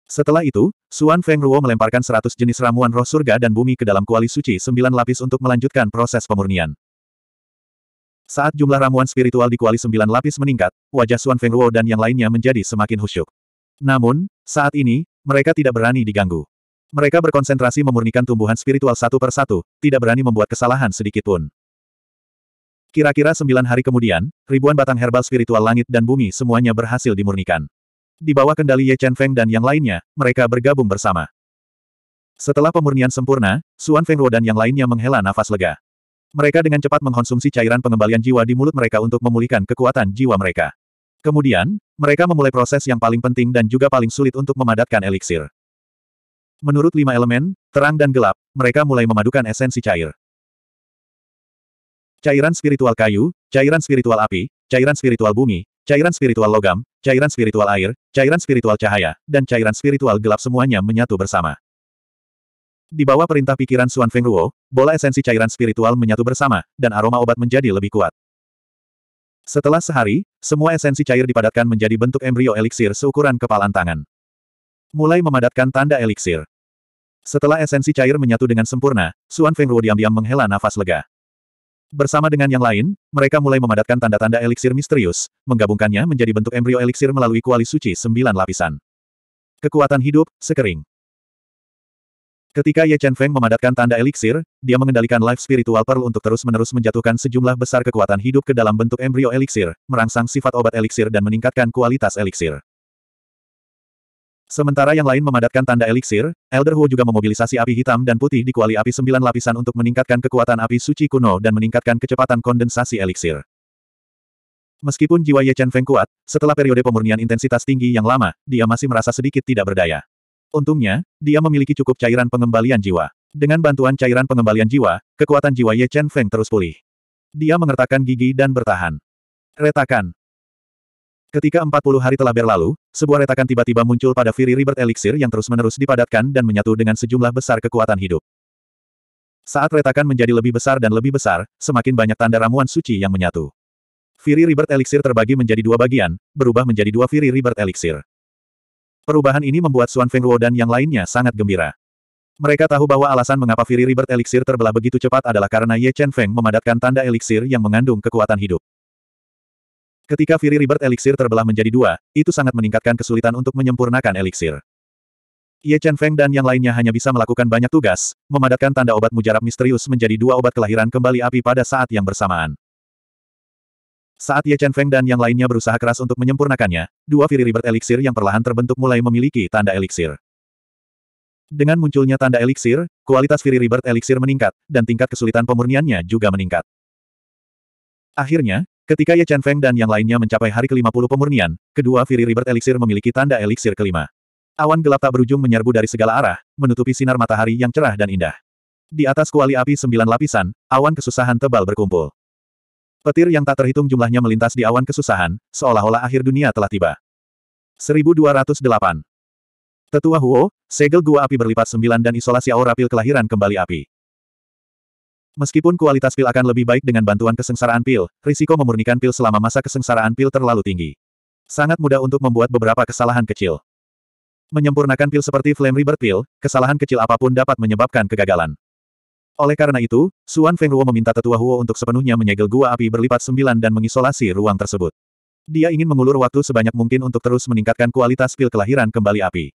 Setelah itu, Suan Feng Ruo melemparkan seratus jenis ramuan roh surga dan bumi ke dalam kuali suci sembilan lapis untuk melanjutkan proses pemurnian. Saat jumlah ramuan spiritual di kuali sembilan lapis meningkat, wajah Suan Feng Ruo dan yang lainnya menjadi semakin husyuk. Namun, saat ini, mereka tidak berani diganggu. Mereka berkonsentrasi memurnikan tumbuhan spiritual satu per satu, tidak berani membuat kesalahan sedikit pun. Kira-kira sembilan hari kemudian, ribuan batang herbal spiritual langit dan bumi semuanya berhasil dimurnikan. Di bawah kendali Ye Chen Feng dan yang lainnya, mereka bergabung bersama. Setelah pemurnian sempurna, Xuan Ruo dan yang lainnya menghela nafas lega. Mereka dengan cepat mengkonsumsi cairan pengembalian jiwa di mulut mereka untuk memulihkan kekuatan jiwa mereka. Kemudian, mereka memulai proses yang paling penting dan juga paling sulit untuk memadatkan eliksir. Menurut lima elemen, terang dan gelap, mereka mulai memadukan esensi cair. Cairan spiritual kayu, cairan spiritual api, cairan spiritual bumi, cairan spiritual logam, cairan spiritual air, cairan spiritual cahaya, dan cairan spiritual gelap semuanya menyatu bersama. Di bawah perintah pikiran Xuan Fengruo, bola esensi cairan spiritual menyatu bersama, dan aroma obat menjadi lebih kuat. Setelah sehari, semua esensi cair dipadatkan menjadi bentuk embrio eliksir seukuran kepalan tangan. Mulai memadatkan tanda eliksir. Setelah esensi cair menyatu dengan sempurna, Xuan Fengruo diam-diam menghela nafas lega. Bersama dengan yang lain, mereka mulai memadatkan tanda-tanda eliksir misterius, menggabungkannya menjadi bentuk embrio eliksir melalui kuali suci sembilan lapisan. Kekuatan hidup, sekering. Ketika Ye Chen Feng memadatkan tanda eliksir, dia mengendalikan life spiritual pearl untuk terus-menerus menjatuhkan sejumlah besar kekuatan hidup ke dalam bentuk embrio eliksir, merangsang sifat obat eliksir dan meningkatkan kualitas eliksir. Sementara yang lain memadatkan tanda eliksir, Elder Huo juga memobilisasi api hitam dan putih di kuali api sembilan lapisan untuk meningkatkan kekuatan api suci kuno dan meningkatkan kecepatan kondensasi eliksir. Meskipun jiwa Ye Chen Feng kuat, setelah periode pemurnian intensitas tinggi yang lama, dia masih merasa sedikit tidak berdaya. Untungnya, dia memiliki cukup cairan pengembalian jiwa. Dengan bantuan cairan pengembalian jiwa, kekuatan jiwa Ye Chen Feng terus pulih. Dia mengertakkan gigi dan bertahan. Retakan. Ketika 40 hari telah berlalu, sebuah retakan tiba-tiba muncul pada Fury Rebirth Elixir yang terus-menerus dipadatkan dan menyatu dengan sejumlah besar kekuatan hidup. Saat retakan menjadi lebih besar dan lebih besar, semakin banyak tanda ramuan suci yang menyatu. Fury Rebirth Elixir terbagi menjadi dua bagian, berubah menjadi dua Fury Rebirth Elixir. Perubahan ini membuat Xuan Fengruo dan yang lainnya sangat gembira. Mereka tahu bahwa alasan mengapa Fury Rebirth Elixir terbelah begitu cepat adalah karena Ye Chen Feng memadatkan tanda elixir yang mengandung kekuatan hidup. Ketika Fury Rebirth Elixir terbelah menjadi dua, itu sangat meningkatkan kesulitan untuk menyempurnakan elixir. Ye Chen Feng dan yang lainnya hanya bisa melakukan banyak tugas, memadatkan tanda obat mujarab misterius menjadi dua obat kelahiran kembali api pada saat yang bersamaan. Saat Ye Chen Feng dan yang lainnya berusaha keras untuk menyempurnakannya, dua Fury Rebirth Elixir yang perlahan terbentuk mulai memiliki tanda elixir. Dengan munculnya tanda elixir, kualitas Fury Rebirth Elixir meningkat, dan tingkat kesulitan pemurniannya juga meningkat. Akhirnya, Ketika Ye Chen Feng dan yang lainnya mencapai hari ke-50 pemurnian, kedua Fiery Rebirth Elixir memiliki tanda elixir kelima. Awan gelap tak berujung menyerbu dari segala arah, menutupi sinar matahari yang cerah dan indah. Di atas kuali api sembilan lapisan, awan kesusahan tebal berkumpul. Petir yang tak terhitung jumlahnya melintas di awan kesusahan, seolah-olah akhir dunia telah tiba. 1208. Tetua Huo, segel gua api berlipat sembilan dan isolasi aura pil kelahiran kembali api. Meskipun kualitas pil akan lebih baik dengan bantuan kesengsaraan pil, risiko memurnikan pil selama masa kesengsaraan pil terlalu tinggi. Sangat mudah untuk membuat beberapa kesalahan kecil. Menyempurnakan pil seperti Flame River Pil, kesalahan kecil apapun dapat menyebabkan kegagalan. Oleh karena itu, Suan Fengruo meminta tetua Huo untuk sepenuhnya menyegel gua api berlipat sembilan dan mengisolasi ruang tersebut. Dia ingin mengulur waktu sebanyak mungkin untuk terus meningkatkan kualitas pil kelahiran kembali api.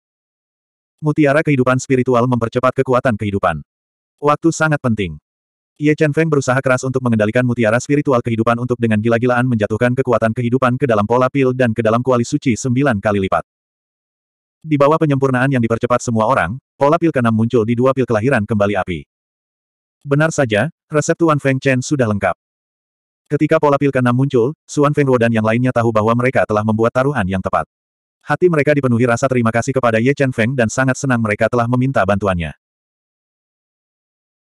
Mutiara kehidupan spiritual mempercepat kekuatan kehidupan. Waktu sangat penting. Ye Chen Feng berusaha keras untuk mengendalikan mutiara spiritual kehidupan untuk dengan gila-gilaan menjatuhkan kekuatan kehidupan ke dalam pola pil dan ke dalam kuali suci sembilan kali lipat. Di bawah penyempurnaan yang dipercepat semua orang, pola pil keenam muncul di dua pil kelahiran kembali api. Benar saja, resep Tuan Feng Chen sudah lengkap. Ketika pola pil keenam muncul, Suan Feng Ruo dan yang lainnya tahu bahwa mereka telah membuat taruhan yang tepat. Hati mereka dipenuhi rasa terima kasih kepada Ye Chen Feng dan sangat senang mereka telah meminta bantuannya.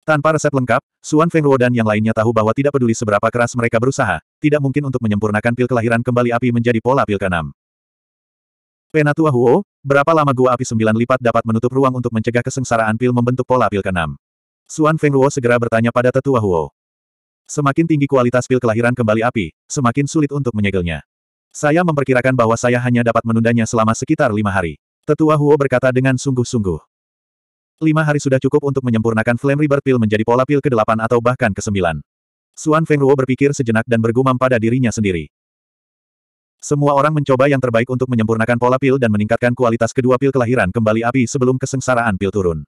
Tanpa resep lengkap, Suan Fengruo dan yang lainnya tahu bahwa tidak peduli seberapa keras mereka berusaha, tidak mungkin untuk menyempurnakan pil kelahiran kembali api menjadi pola pil keenam. Penatua Huo, berapa lama gua api sembilan lipat dapat menutup ruang untuk mencegah kesengsaraan pil membentuk pola pil keenam? Suan Fengruo segera bertanya pada tetua Huo. Semakin tinggi kualitas pil kelahiran kembali api, semakin sulit untuk menyegelnya. Saya memperkirakan bahwa saya hanya dapat menundanya selama sekitar lima hari. Tetua Huo berkata dengan sungguh-sungguh. Lima hari sudah cukup untuk menyempurnakan Flame Rebirth Pill menjadi pola pil ke-8 atau bahkan ke-9. Suan Fengruo berpikir sejenak dan bergumam pada dirinya sendiri. Semua orang mencoba yang terbaik untuk menyempurnakan pola pil dan meningkatkan kualitas kedua pil kelahiran kembali api sebelum kesengsaraan pil turun.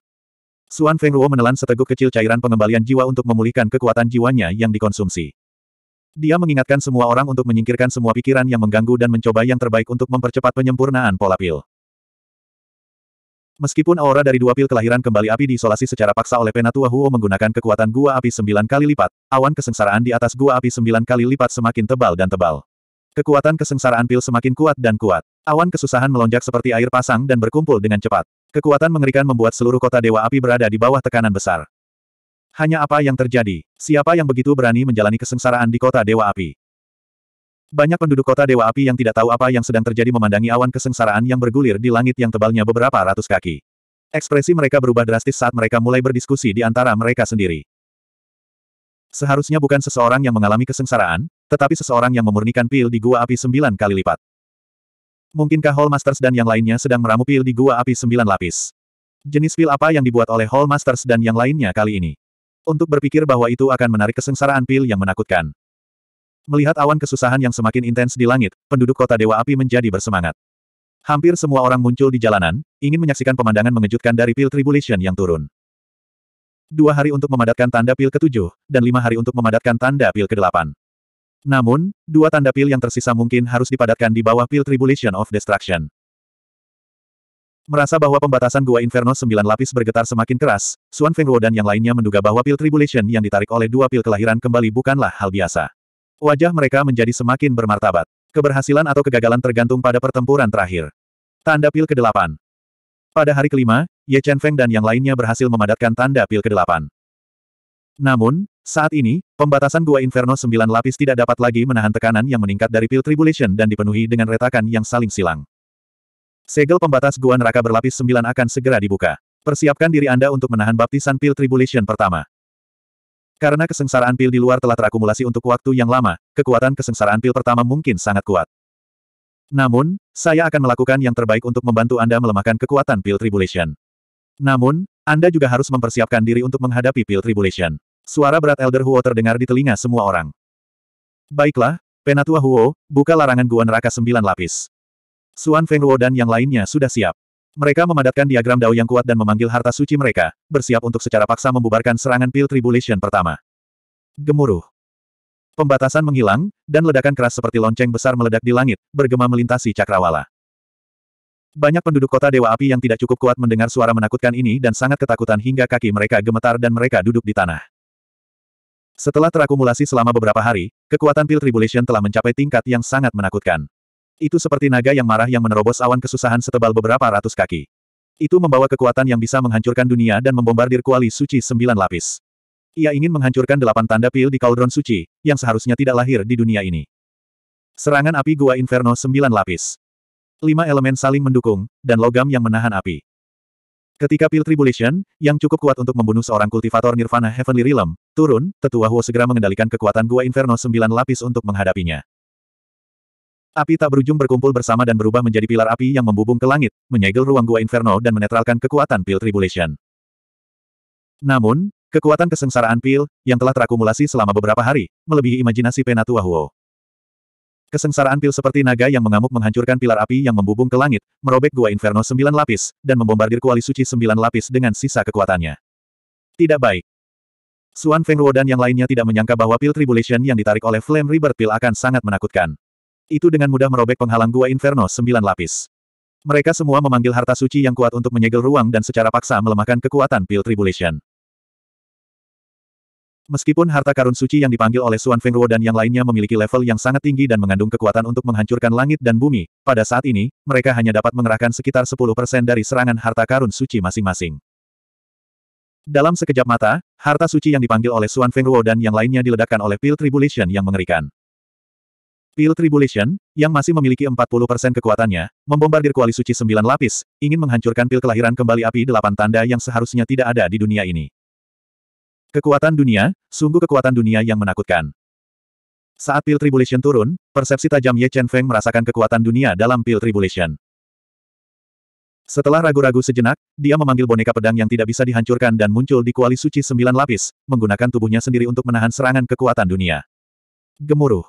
Suan Fengruo menelan seteguk kecil cairan pengembalian jiwa untuk memulihkan kekuatan jiwanya yang dikonsumsi. Dia mengingatkan semua orang untuk menyingkirkan semua pikiran yang mengganggu dan mencoba yang terbaik untuk mempercepat penyempurnaan pola pil. Meskipun aura dari dua pil kelahiran kembali api diisolasi secara paksa oleh Penatua Huo menggunakan kekuatan gua api sembilan kali lipat, awan kesengsaraan di atas gua api sembilan kali lipat semakin tebal dan tebal. Kekuatan kesengsaraan pil semakin kuat dan kuat. Awan kesusahan melonjak seperti air pasang dan berkumpul dengan cepat. Kekuatan mengerikan membuat seluruh kota Dewa Api berada di bawah tekanan besar. Hanya apa yang terjadi? Siapa yang begitu berani menjalani kesengsaraan di kota Dewa Api? Banyak penduduk kota Dewa Api yang tidak tahu apa yang sedang terjadi memandangi awan kesengsaraan yang bergulir di langit yang tebalnya beberapa ratus kaki. Ekspresi mereka berubah drastis saat mereka mulai berdiskusi di antara mereka sendiri. Seharusnya bukan seseorang yang mengalami kesengsaraan, tetapi seseorang yang memurnikan pil di gua api sembilan kali lipat. Mungkinkah Hall Masters dan yang lainnya sedang meramu pil di gua api sembilan lapis? Jenis pil apa yang dibuat oleh Hall Masters dan yang lainnya kali ini? Untuk berpikir bahwa itu akan menarik kesengsaraan pil yang menakutkan. Melihat awan kesusahan yang semakin intens di langit, penduduk kota Dewa Api menjadi bersemangat. Hampir semua orang muncul di jalanan, ingin menyaksikan pemandangan mengejutkan dari pil Tribulation yang turun. Dua hari untuk memadatkan tanda pil ketujuh, dan lima hari untuk memadatkan tanda pil kedelapan. Namun, dua tanda pil yang tersisa mungkin harus dipadatkan di bawah pil Tribulation of Destruction. Merasa bahwa pembatasan Gua Inferno sembilan lapis bergetar semakin keras, Xuan Fengruo dan yang lainnya menduga bahwa pil Tribulation yang ditarik oleh dua pil kelahiran kembali bukanlah hal biasa. Wajah mereka menjadi semakin bermartabat. Keberhasilan atau kegagalan tergantung pada pertempuran terakhir. Tanda pil ke-8. Pada hari kelima, Ye Chen Feng dan yang lainnya berhasil memadatkan tanda pil ke-8. Namun, saat ini, pembatasan Gua Inferno 9 lapis tidak dapat lagi menahan tekanan yang meningkat dari pil Tribulation dan dipenuhi dengan retakan yang saling silang. Segel pembatas Gua Neraka berlapis 9 akan segera dibuka. Persiapkan diri Anda untuk menahan baptisan pil Tribulation pertama. Karena kesengsaraan pil di luar telah terakumulasi untuk waktu yang lama, kekuatan kesengsaraan pil pertama mungkin sangat kuat. Namun, saya akan melakukan yang terbaik untuk membantu Anda melemahkan kekuatan pil tribulation. Namun, Anda juga harus mempersiapkan diri untuk menghadapi pil tribulation. Suara berat Elder Huo terdengar di telinga semua orang. Baiklah, Penatua Huo, buka larangan gua neraka sembilan lapis. Suan Feng Huo dan yang lainnya sudah siap. Mereka memadatkan diagram dao yang kuat dan memanggil harta suci mereka, bersiap untuk secara paksa membubarkan serangan Pil Tribulation pertama. Gemuruh. Pembatasan menghilang, dan ledakan keras seperti lonceng besar meledak di langit, bergema melintasi cakrawala. Banyak penduduk kota Dewa Api yang tidak cukup kuat mendengar suara menakutkan ini dan sangat ketakutan hingga kaki mereka gemetar dan mereka duduk di tanah. Setelah terakumulasi selama beberapa hari, kekuatan Pil Tribulation telah mencapai tingkat yang sangat menakutkan. Itu seperti naga yang marah yang menerobos awan kesusahan setebal beberapa ratus kaki. Itu membawa kekuatan yang bisa menghancurkan dunia dan membombardir kuali suci sembilan lapis. Ia ingin menghancurkan delapan tanda pil di kaldron Suci, yang seharusnya tidak lahir di dunia ini. Serangan api Gua Inferno sembilan lapis. Lima elemen saling mendukung, dan logam yang menahan api. Ketika pil Tribulation, yang cukup kuat untuk membunuh seorang kultivator Nirvana Heavenly Realm, turun, tetua Huo segera mengendalikan kekuatan Gua Inferno sembilan lapis untuk menghadapinya. Api tak berujung berkumpul bersama dan berubah menjadi pilar api yang membubung ke langit, menyegel ruang gua Inferno dan menetralkan kekuatan Pil Tribulation. Namun, kekuatan kesengsaraan Pil, yang telah terakumulasi selama beberapa hari, melebihi imajinasi Penatua Huo. Kesengsaraan Pil seperti naga yang mengamuk menghancurkan pilar api yang membubung ke langit, merobek gua Inferno sembilan lapis, dan membombardir kuali suci sembilan lapis dengan sisa kekuatannya. Tidak baik. Suan Feng Ruo dan yang lainnya tidak menyangka bahwa Pil Tribulation yang ditarik oleh Flame Rebirth Pil akan sangat menakutkan itu dengan mudah merobek penghalang gua Inferno sembilan lapis. Mereka semua memanggil harta suci yang kuat untuk menyegel ruang dan secara paksa melemahkan kekuatan Pil Tribulation. Meskipun harta karun suci yang dipanggil oleh Suan Fengruo dan yang lainnya memiliki level yang sangat tinggi dan mengandung kekuatan untuk menghancurkan langit dan bumi, pada saat ini, mereka hanya dapat mengerahkan sekitar 10% dari serangan harta karun suci masing-masing. Dalam sekejap mata, harta suci yang dipanggil oleh Suan Fengruo dan yang lainnya diledakkan oleh Pil Tribulation yang mengerikan. Pil Tribulation, yang masih memiliki 40% kekuatannya, membombardir kuali suci sembilan lapis, ingin menghancurkan pil kelahiran kembali api delapan tanda yang seharusnya tidak ada di dunia ini. Kekuatan dunia, sungguh kekuatan dunia yang menakutkan. Saat pil Tribulation turun, persepsi tajam Ye Chen Feng merasakan kekuatan dunia dalam pil Tribulation. Setelah ragu-ragu sejenak, dia memanggil boneka pedang yang tidak bisa dihancurkan dan muncul di kuali suci sembilan lapis, menggunakan tubuhnya sendiri untuk menahan serangan kekuatan dunia. Gemuruh.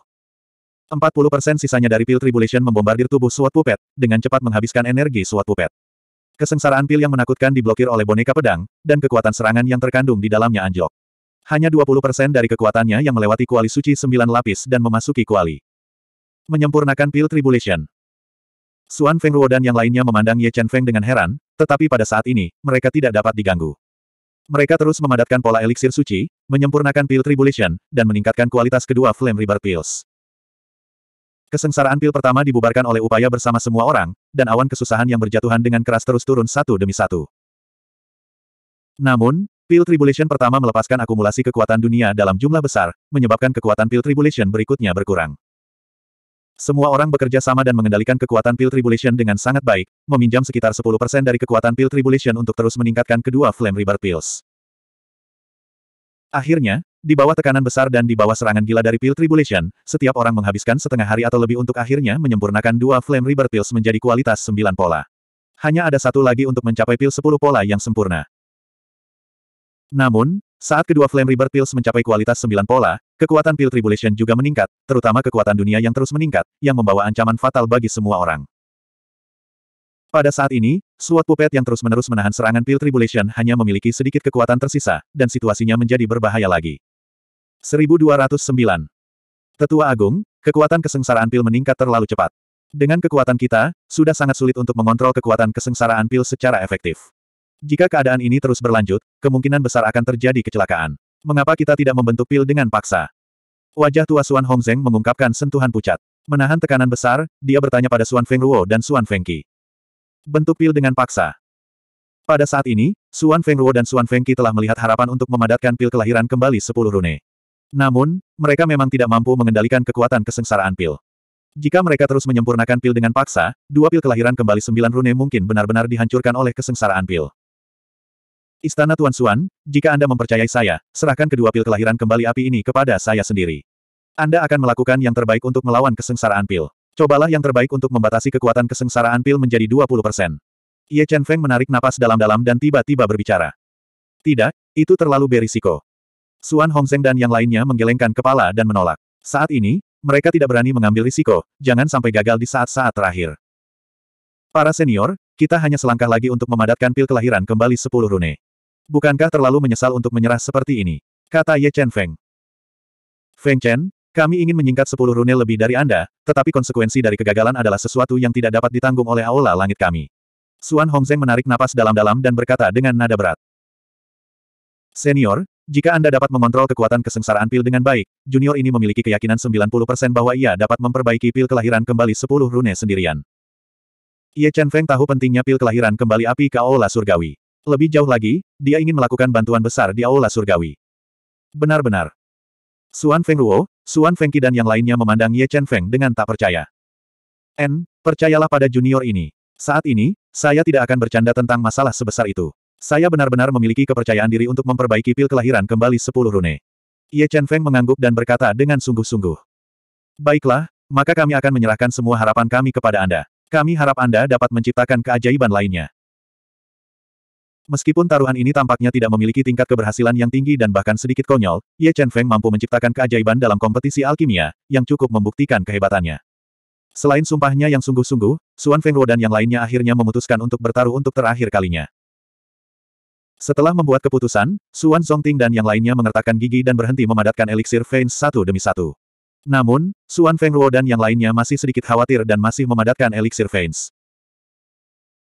40% sisanya dari pil Tribulation membombardir tubuh Suat Pupet, dengan cepat menghabiskan energi Suat Pupet. Kesengsaraan pil yang menakutkan diblokir oleh boneka pedang, dan kekuatan serangan yang terkandung di dalamnya anjlok. Hanya 20% dari kekuatannya yang melewati kuali suci sembilan lapis dan memasuki kuali. Menyempurnakan pil Tribulation. Suan Feng Ruo dan yang lainnya memandang Ye Chen Feng dengan heran, tetapi pada saat ini, mereka tidak dapat diganggu. Mereka terus memadatkan pola eliksir suci, menyempurnakan pil Tribulation, dan meningkatkan kualitas kedua Flame River Pills. Kesengsaraan pil pertama dibubarkan oleh upaya bersama semua orang, dan awan kesusahan yang berjatuhan dengan keras terus turun satu demi satu. Namun, pil tribulation pertama melepaskan akumulasi kekuatan dunia dalam jumlah besar, menyebabkan kekuatan pil tribulation berikutnya berkurang. Semua orang bekerja sama dan mengendalikan kekuatan pil tribulation dengan sangat baik, meminjam sekitar 10% dari kekuatan pil tribulation untuk terus meningkatkan kedua flame river pills. Akhirnya, di bawah tekanan besar dan di bawah serangan gila dari Pill Tribulation, setiap orang menghabiskan setengah hari atau lebih untuk akhirnya menyempurnakan dua Flame River Pills menjadi kualitas sembilan pola. Hanya ada satu lagi untuk mencapai Pil sepuluh pola yang sempurna. Namun, saat kedua Flame River Pills mencapai kualitas sembilan pola, kekuatan Pill Tribulation juga meningkat, terutama kekuatan dunia yang terus meningkat, yang membawa ancaman fatal bagi semua orang. Pada saat ini, SWAT Puppet yang terus-menerus menahan serangan Pill Tribulation hanya memiliki sedikit kekuatan tersisa, dan situasinya menjadi berbahaya lagi. 1209. Tetua Agung, kekuatan kesengsaraan pil meningkat terlalu cepat. Dengan kekuatan kita, sudah sangat sulit untuk mengontrol kekuatan kesengsaraan pil secara efektif. Jika keadaan ini terus berlanjut, kemungkinan besar akan terjadi kecelakaan. Mengapa kita tidak membentuk pil dengan paksa? Wajah tua Suan Hongzeng mengungkapkan sentuhan pucat. Menahan tekanan besar, dia bertanya pada Suan Feng Ruo dan Suan Feng Bentuk pil dengan paksa. Pada saat ini, Suan Feng Ruo dan Suan Feng telah melihat harapan untuk memadatkan pil kelahiran kembali sepuluh rune. Namun, mereka memang tidak mampu mengendalikan kekuatan kesengsaraan pil. Jika mereka terus menyempurnakan pil dengan paksa, dua pil kelahiran kembali sembilan rune mungkin benar-benar dihancurkan oleh kesengsaraan pil. Istana Tuan Suan, jika Anda mempercayai saya, serahkan kedua pil kelahiran kembali api ini kepada saya sendiri. Anda akan melakukan yang terbaik untuk melawan kesengsaraan pil. Cobalah yang terbaik untuk membatasi kekuatan kesengsaraan pil menjadi 20%. Ye Chen Feng menarik napas dalam-dalam dan tiba-tiba berbicara. Tidak, itu terlalu berisiko. Suan Hongzeng dan yang lainnya menggelengkan kepala dan menolak. Saat ini, mereka tidak berani mengambil risiko, jangan sampai gagal di saat-saat terakhir. Para senior, kita hanya selangkah lagi untuk memadatkan pil kelahiran kembali sepuluh rune. Bukankah terlalu menyesal untuk menyerah seperti ini? Kata Ye Chen Feng. Feng Chen, kami ingin menyingkat sepuluh rune lebih dari Anda, tetapi konsekuensi dari kegagalan adalah sesuatu yang tidak dapat ditanggung oleh aula langit kami. Suan Hongzeng menarik napas dalam-dalam dan berkata dengan nada berat. Senior, jika Anda dapat mengontrol kekuatan kesengsaraan pil dengan baik, junior ini memiliki keyakinan 90% bahwa ia dapat memperbaiki pil kelahiran kembali 10 rune sendirian. Ye Chen Feng tahu pentingnya pil kelahiran kembali api ke Aula Surgawi. Lebih jauh lagi, dia ingin melakukan bantuan besar di Aula Surgawi. Benar-benar. Suan Feng Ruo, Suan Feng Qi dan yang lainnya memandang Ye Chen Feng dengan tak percaya. N, percayalah pada junior ini. Saat ini, saya tidak akan bercanda tentang masalah sebesar itu. Saya benar-benar memiliki kepercayaan diri untuk memperbaiki pil kelahiran kembali sepuluh rune. Ye Chen Feng mengangguk dan berkata dengan sungguh-sungguh. Baiklah, maka kami akan menyerahkan semua harapan kami kepada Anda. Kami harap Anda dapat menciptakan keajaiban lainnya. Meskipun taruhan ini tampaknya tidak memiliki tingkat keberhasilan yang tinggi dan bahkan sedikit konyol, Ye Chen Feng mampu menciptakan keajaiban dalam kompetisi alkimia, yang cukup membuktikan kehebatannya. Selain sumpahnya yang sungguh-sungguh, Suan Ruo dan yang lainnya akhirnya memutuskan untuk bertaruh untuk terakhir kalinya. Setelah membuat keputusan, Suan Zongting dan yang lainnya mengertakkan gigi dan berhenti memadatkan eliksir veins satu demi satu. Namun, Suan Fengruo dan yang lainnya masih sedikit khawatir dan masih memadatkan eliksir veins.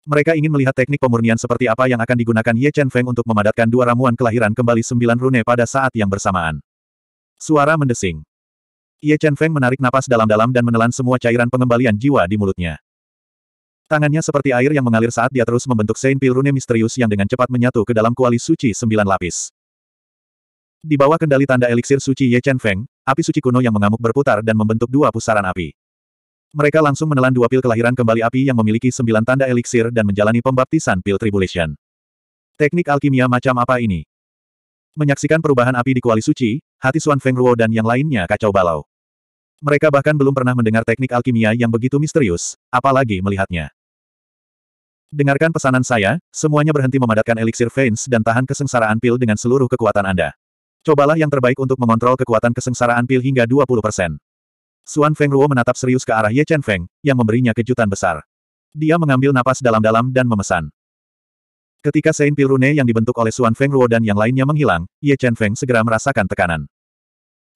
Mereka ingin melihat teknik pemurnian seperti apa yang akan digunakan Ye Chen Feng untuk memadatkan dua ramuan kelahiran kembali sembilan rune pada saat yang bersamaan. Suara mendesing. Ye Chen Feng menarik napas dalam-dalam dan menelan semua cairan pengembalian jiwa di mulutnya. Tangannya seperti air yang mengalir saat dia terus membentuk Saint Pil Rune misterius yang dengan cepat menyatu ke dalam kuali suci sembilan lapis. Di bawah kendali tanda eliksir suci Ye Chen Feng, api suci kuno yang mengamuk berputar dan membentuk dua pusaran api. Mereka langsung menelan dua pil kelahiran kembali api yang memiliki sembilan tanda eliksir dan menjalani pembaptisan pil tribulation. Teknik alkimia macam apa ini? Menyaksikan perubahan api di kuali suci, hati Suan Feng Ruo dan yang lainnya kacau balau. Mereka bahkan belum pernah mendengar teknik alkimia yang begitu misterius, apalagi melihatnya. Dengarkan pesanan saya, semuanya berhenti memadatkan eliksir veins dan tahan kesengsaraan pil dengan seluruh kekuatan Anda. Cobalah yang terbaik untuk mengontrol kekuatan kesengsaraan pil hingga 20%. Suan Feng Ruo menatap serius ke arah Ye Chen Feng, yang memberinya kejutan besar. Dia mengambil napas dalam-dalam dan memesan. Ketika Sein Pil Rune yang dibentuk oleh Suan Feng Ruo dan yang lainnya menghilang, Ye Chen Feng segera merasakan tekanan.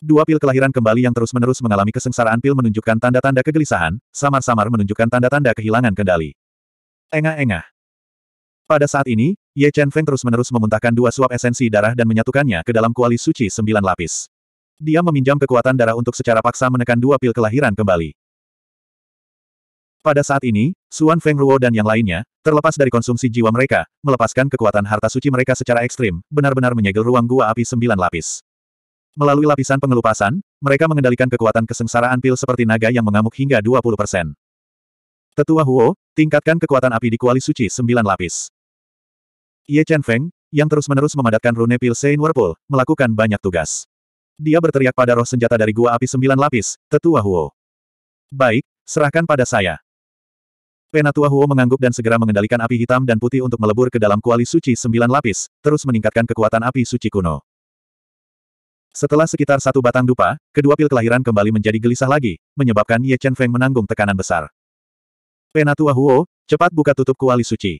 Dua pil kelahiran kembali yang terus-menerus mengalami kesengsaraan pil menunjukkan tanda-tanda kegelisahan, samar-samar menunjukkan tanda-tanda kehilangan kendali. Engah-engah. Pada saat ini, Ye Chen Feng terus-menerus memuntahkan dua suap esensi darah dan menyatukannya ke dalam kuali suci sembilan lapis. Dia meminjam kekuatan darah untuk secara paksa menekan dua pil kelahiran kembali. Pada saat ini, Suan Feng Ruo dan yang lainnya, terlepas dari konsumsi jiwa mereka, melepaskan kekuatan harta suci mereka secara ekstrim, benar-benar menyegel ruang gua api sembilan lapis. Melalui lapisan pengelupasan, mereka mengendalikan kekuatan kesengsaraan pil seperti naga yang mengamuk hingga 20%. Tetua Huo, tingkatkan kekuatan api di kuali suci sembilan lapis. Ye Chen Feng, yang terus-menerus memadatkan rune pil Sein Whirlpool, melakukan banyak tugas. Dia berteriak pada roh senjata dari gua api sembilan lapis, Tetua Huo. Baik, serahkan pada saya. Penatua Huo mengangguk dan segera mengendalikan api hitam dan putih untuk melebur ke dalam kuali suci sembilan lapis, terus meningkatkan kekuatan api suci kuno. Setelah sekitar satu batang dupa, kedua pil kelahiran kembali menjadi gelisah lagi, menyebabkan Ye Chen Feng menanggung tekanan besar. Penatua Huo, cepat buka tutup kuali suci.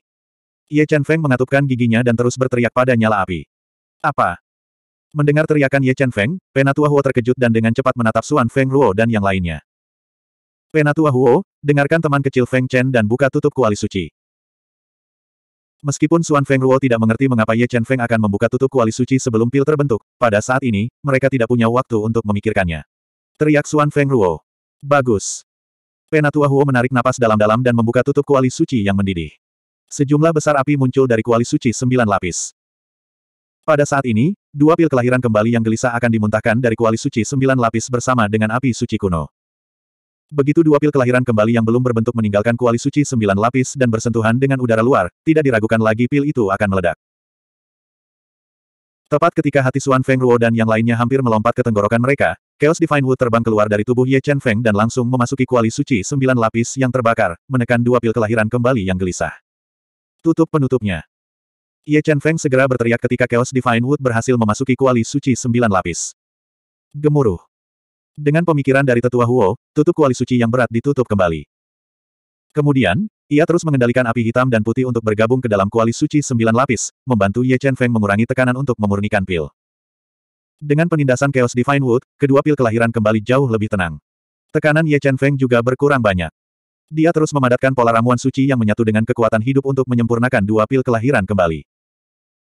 Ye Chen Feng mengatupkan giginya dan terus berteriak pada nyala api. Apa? Mendengar teriakan Ye Chen Feng, Penatua Huo terkejut dan dengan cepat menatap Suan Feng Ruo dan yang lainnya. Penatua Huo, dengarkan teman kecil Feng Chen dan buka tutup kuali suci. Meskipun Suan Feng Ruo tidak mengerti mengapa Ye Chen Feng akan membuka tutup kuali suci sebelum pil terbentuk, pada saat ini, mereka tidak punya waktu untuk memikirkannya. Teriak Suan Feng Ruo. Bagus. Penatua Huo menarik napas dalam-dalam dan membuka tutup kuali suci yang mendidih. Sejumlah besar api muncul dari kuali suci sembilan lapis. Pada saat ini, dua pil kelahiran kembali yang gelisah akan dimuntahkan dari kuali suci sembilan lapis bersama dengan api suci kuno. Begitu dua pil kelahiran kembali yang belum berbentuk meninggalkan kuali suci sembilan lapis dan bersentuhan dengan udara luar, tidak diragukan lagi pil itu akan meledak. Tepat ketika hati Suan Feng Ruo dan yang lainnya hampir melompat ke tenggorokan mereka, Chaos Divine Wood terbang keluar dari tubuh Ye Chen Feng dan langsung memasuki kuali suci sembilan lapis yang terbakar, menekan dua pil kelahiran kembali yang gelisah. Tutup penutupnya. Ye Chen Feng segera berteriak ketika Chaos Divine Wood berhasil memasuki kuali suci sembilan lapis. Gemuruh. Dengan pemikiran dari tetua Huo, tutup kuali suci yang berat ditutup kembali. Kemudian, ia terus mengendalikan api hitam dan putih untuk bergabung ke dalam kuali suci sembilan lapis, membantu Ye Chen Feng mengurangi tekanan untuk memurnikan pil. Dengan penindasan Chaos Divine Wood, kedua pil kelahiran kembali jauh lebih tenang. Tekanan Ye Chen Feng juga berkurang banyak. Dia terus memadatkan pola ramuan suci yang menyatu dengan kekuatan hidup untuk menyempurnakan dua pil kelahiran kembali.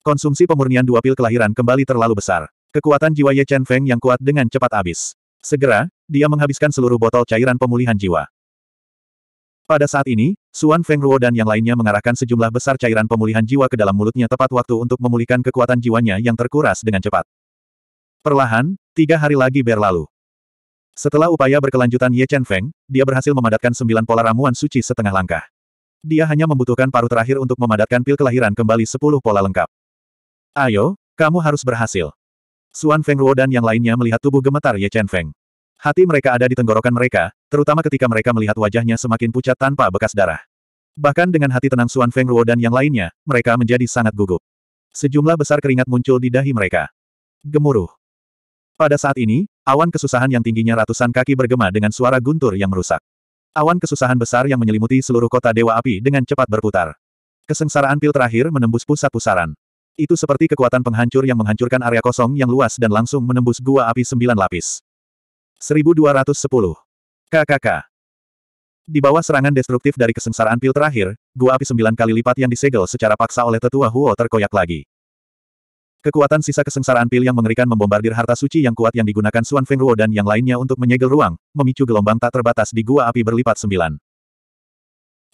Konsumsi pemurnian dua pil kelahiran kembali terlalu besar. Kekuatan jiwa Ye Chen Feng yang kuat dengan cepat habis. Segera, dia menghabiskan seluruh botol cairan pemulihan jiwa. Pada saat ini, Suan Feng Ruo dan yang lainnya mengarahkan sejumlah besar cairan pemulihan jiwa ke dalam mulutnya tepat waktu untuk memulihkan kekuatan jiwanya yang terkuras dengan cepat. Perlahan, tiga hari lagi berlalu. Setelah upaya berkelanjutan Ye Chen Feng, dia berhasil memadatkan sembilan pola ramuan suci setengah langkah. Dia hanya membutuhkan paruh terakhir untuk memadatkan pil kelahiran kembali sepuluh pola lengkap. Ayo, kamu harus berhasil. Suan Feng Ruo dan yang lainnya melihat tubuh gemetar Ye Chen Feng. Hati mereka ada di tenggorokan mereka, terutama ketika mereka melihat wajahnya semakin pucat tanpa bekas darah. Bahkan dengan hati tenang Suan Feng Ruo dan yang lainnya, mereka menjadi sangat gugup. Sejumlah besar keringat muncul di dahi mereka. Gemuruh. Pada saat ini, awan kesusahan yang tingginya ratusan kaki bergema dengan suara guntur yang merusak. Awan kesusahan besar yang menyelimuti seluruh kota Dewa Api dengan cepat berputar. Kesengsaraan pil terakhir menembus pusat pusaran. Itu seperti kekuatan penghancur yang menghancurkan area kosong yang luas dan langsung menembus gua api sembilan lapis. 1210. KKK. Di bawah serangan destruktif dari kesengsaraan pil terakhir, gua api sembilan kali lipat yang disegel secara paksa oleh tetua Huo terkoyak lagi. Kekuatan sisa kesengsaraan pil yang mengerikan membombardir harta suci yang kuat yang digunakan Feng Ruo dan yang lainnya untuk menyegel ruang, memicu gelombang tak terbatas di gua api berlipat sembilan.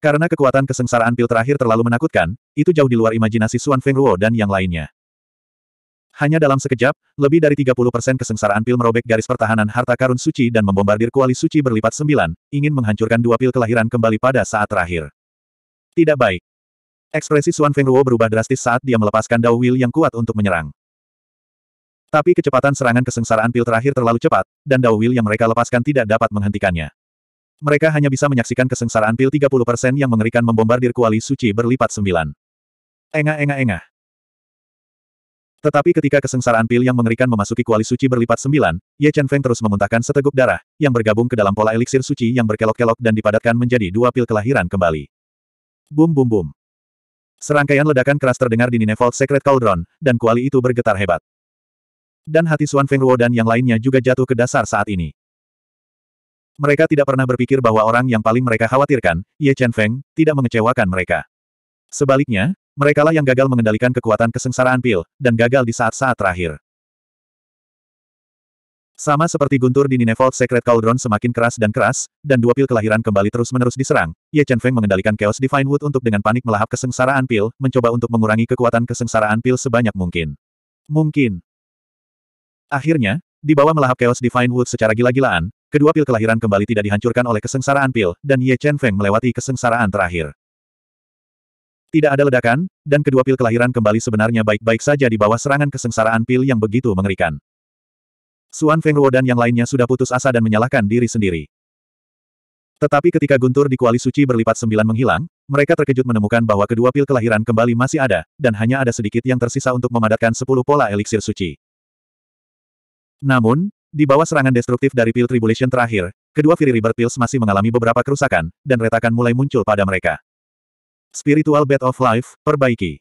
Karena kekuatan kesengsaraan pil terakhir terlalu menakutkan, itu jauh di luar imajinasi Feng Ruo dan yang lainnya. Hanya dalam sekejap, lebih dari 30% kesengsaraan pil merobek garis pertahanan harta karun suci dan membombardir kuali suci berlipat sembilan, ingin menghancurkan dua pil kelahiran kembali pada saat terakhir. Tidak baik. Ekspresi Xuan Fengruo berubah drastis saat dia melepaskan Dao Will yang kuat untuk menyerang. Tapi kecepatan serangan kesengsaraan pil terakhir terlalu cepat, dan Dao Will yang mereka lepaskan tidak dapat menghentikannya. Mereka hanya bisa menyaksikan kesengsaraan pil 30% yang mengerikan membombardir kuali suci berlipat sembilan. Engah-engah-engah. Tetapi ketika kesengsaraan pil yang mengerikan memasuki kuali suci berlipat sembilan, Ye Chen Feng terus memuntahkan seteguk darah, yang bergabung ke dalam pola eliksir suci yang berkelok-kelok dan dipadatkan menjadi dua pil kelahiran kembali. Bum bum bum. Serangkaian ledakan keras terdengar di Ninevolt Secret Cauldron, dan kuali itu bergetar hebat. Dan hati Feng Ruo dan yang lainnya juga jatuh ke dasar saat ini. Mereka tidak pernah berpikir bahwa orang yang paling mereka khawatirkan, Ye Chen Feng, tidak mengecewakan mereka. Sebaliknya, merekalah yang gagal mengendalikan kekuatan kesengsaraan pil, dan gagal di saat-saat terakhir. Sama seperti guntur di Ninevolt Secret Cauldron semakin keras dan keras, dan dua pil kelahiran kembali terus-menerus diserang, Ye Chen Feng mengendalikan Chaos Divine Wood untuk dengan panik melahap kesengsaraan pil, mencoba untuk mengurangi kekuatan kesengsaraan pil sebanyak mungkin. Mungkin. Akhirnya, di bawah melahap Chaos Divine Wood secara gila-gilaan, kedua pil kelahiran kembali tidak dihancurkan oleh kesengsaraan pil, dan Ye Chen Feng melewati kesengsaraan terakhir. Tidak ada ledakan, dan kedua pil kelahiran kembali sebenarnya baik-baik saja di bawah serangan kesengsaraan pil yang begitu mengerikan. Suan Fengruo dan yang lainnya sudah putus asa dan menyalahkan diri sendiri. Tetapi ketika guntur di kuali suci berlipat sembilan menghilang, mereka terkejut menemukan bahwa kedua pil kelahiran kembali masih ada, dan hanya ada sedikit yang tersisa untuk memadatkan sepuluh pola eliksir suci. Namun, di bawah serangan destruktif dari pil Tribulation terakhir, kedua Fiery Rebirth Pills masih mengalami beberapa kerusakan, dan retakan mulai muncul pada mereka. Spiritual Bed of Life, perbaiki.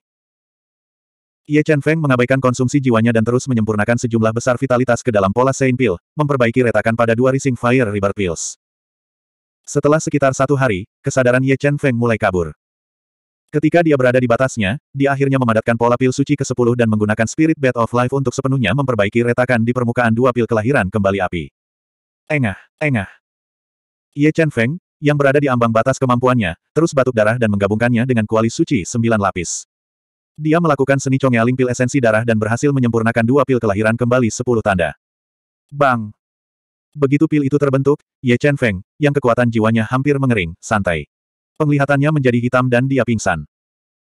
Ye Chen Feng mengabaikan konsumsi jiwanya dan terus menyempurnakan sejumlah besar vitalitas ke dalam pola Saint Pill, memperbaiki retakan pada dua Rising Fire River Pills. Setelah sekitar satu hari, kesadaran Ye Chen Feng mulai kabur. Ketika dia berada di batasnya, dia akhirnya memadatkan pola pil suci ke-10 dan menggunakan Spirit Bed of Life untuk sepenuhnya memperbaiki retakan di permukaan dua pil kelahiran kembali api. Engah, engah. Ye Chen Feng, yang berada di ambang batas kemampuannya, terus batuk darah dan menggabungkannya dengan kuali suci sembilan lapis. Dia melakukan seni congealing pil esensi darah dan berhasil menyempurnakan dua pil kelahiran kembali sepuluh tanda. Bang! Begitu pil itu terbentuk, Ye Chen Feng, yang kekuatan jiwanya hampir mengering, santai. Penglihatannya menjadi hitam dan dia pingsan.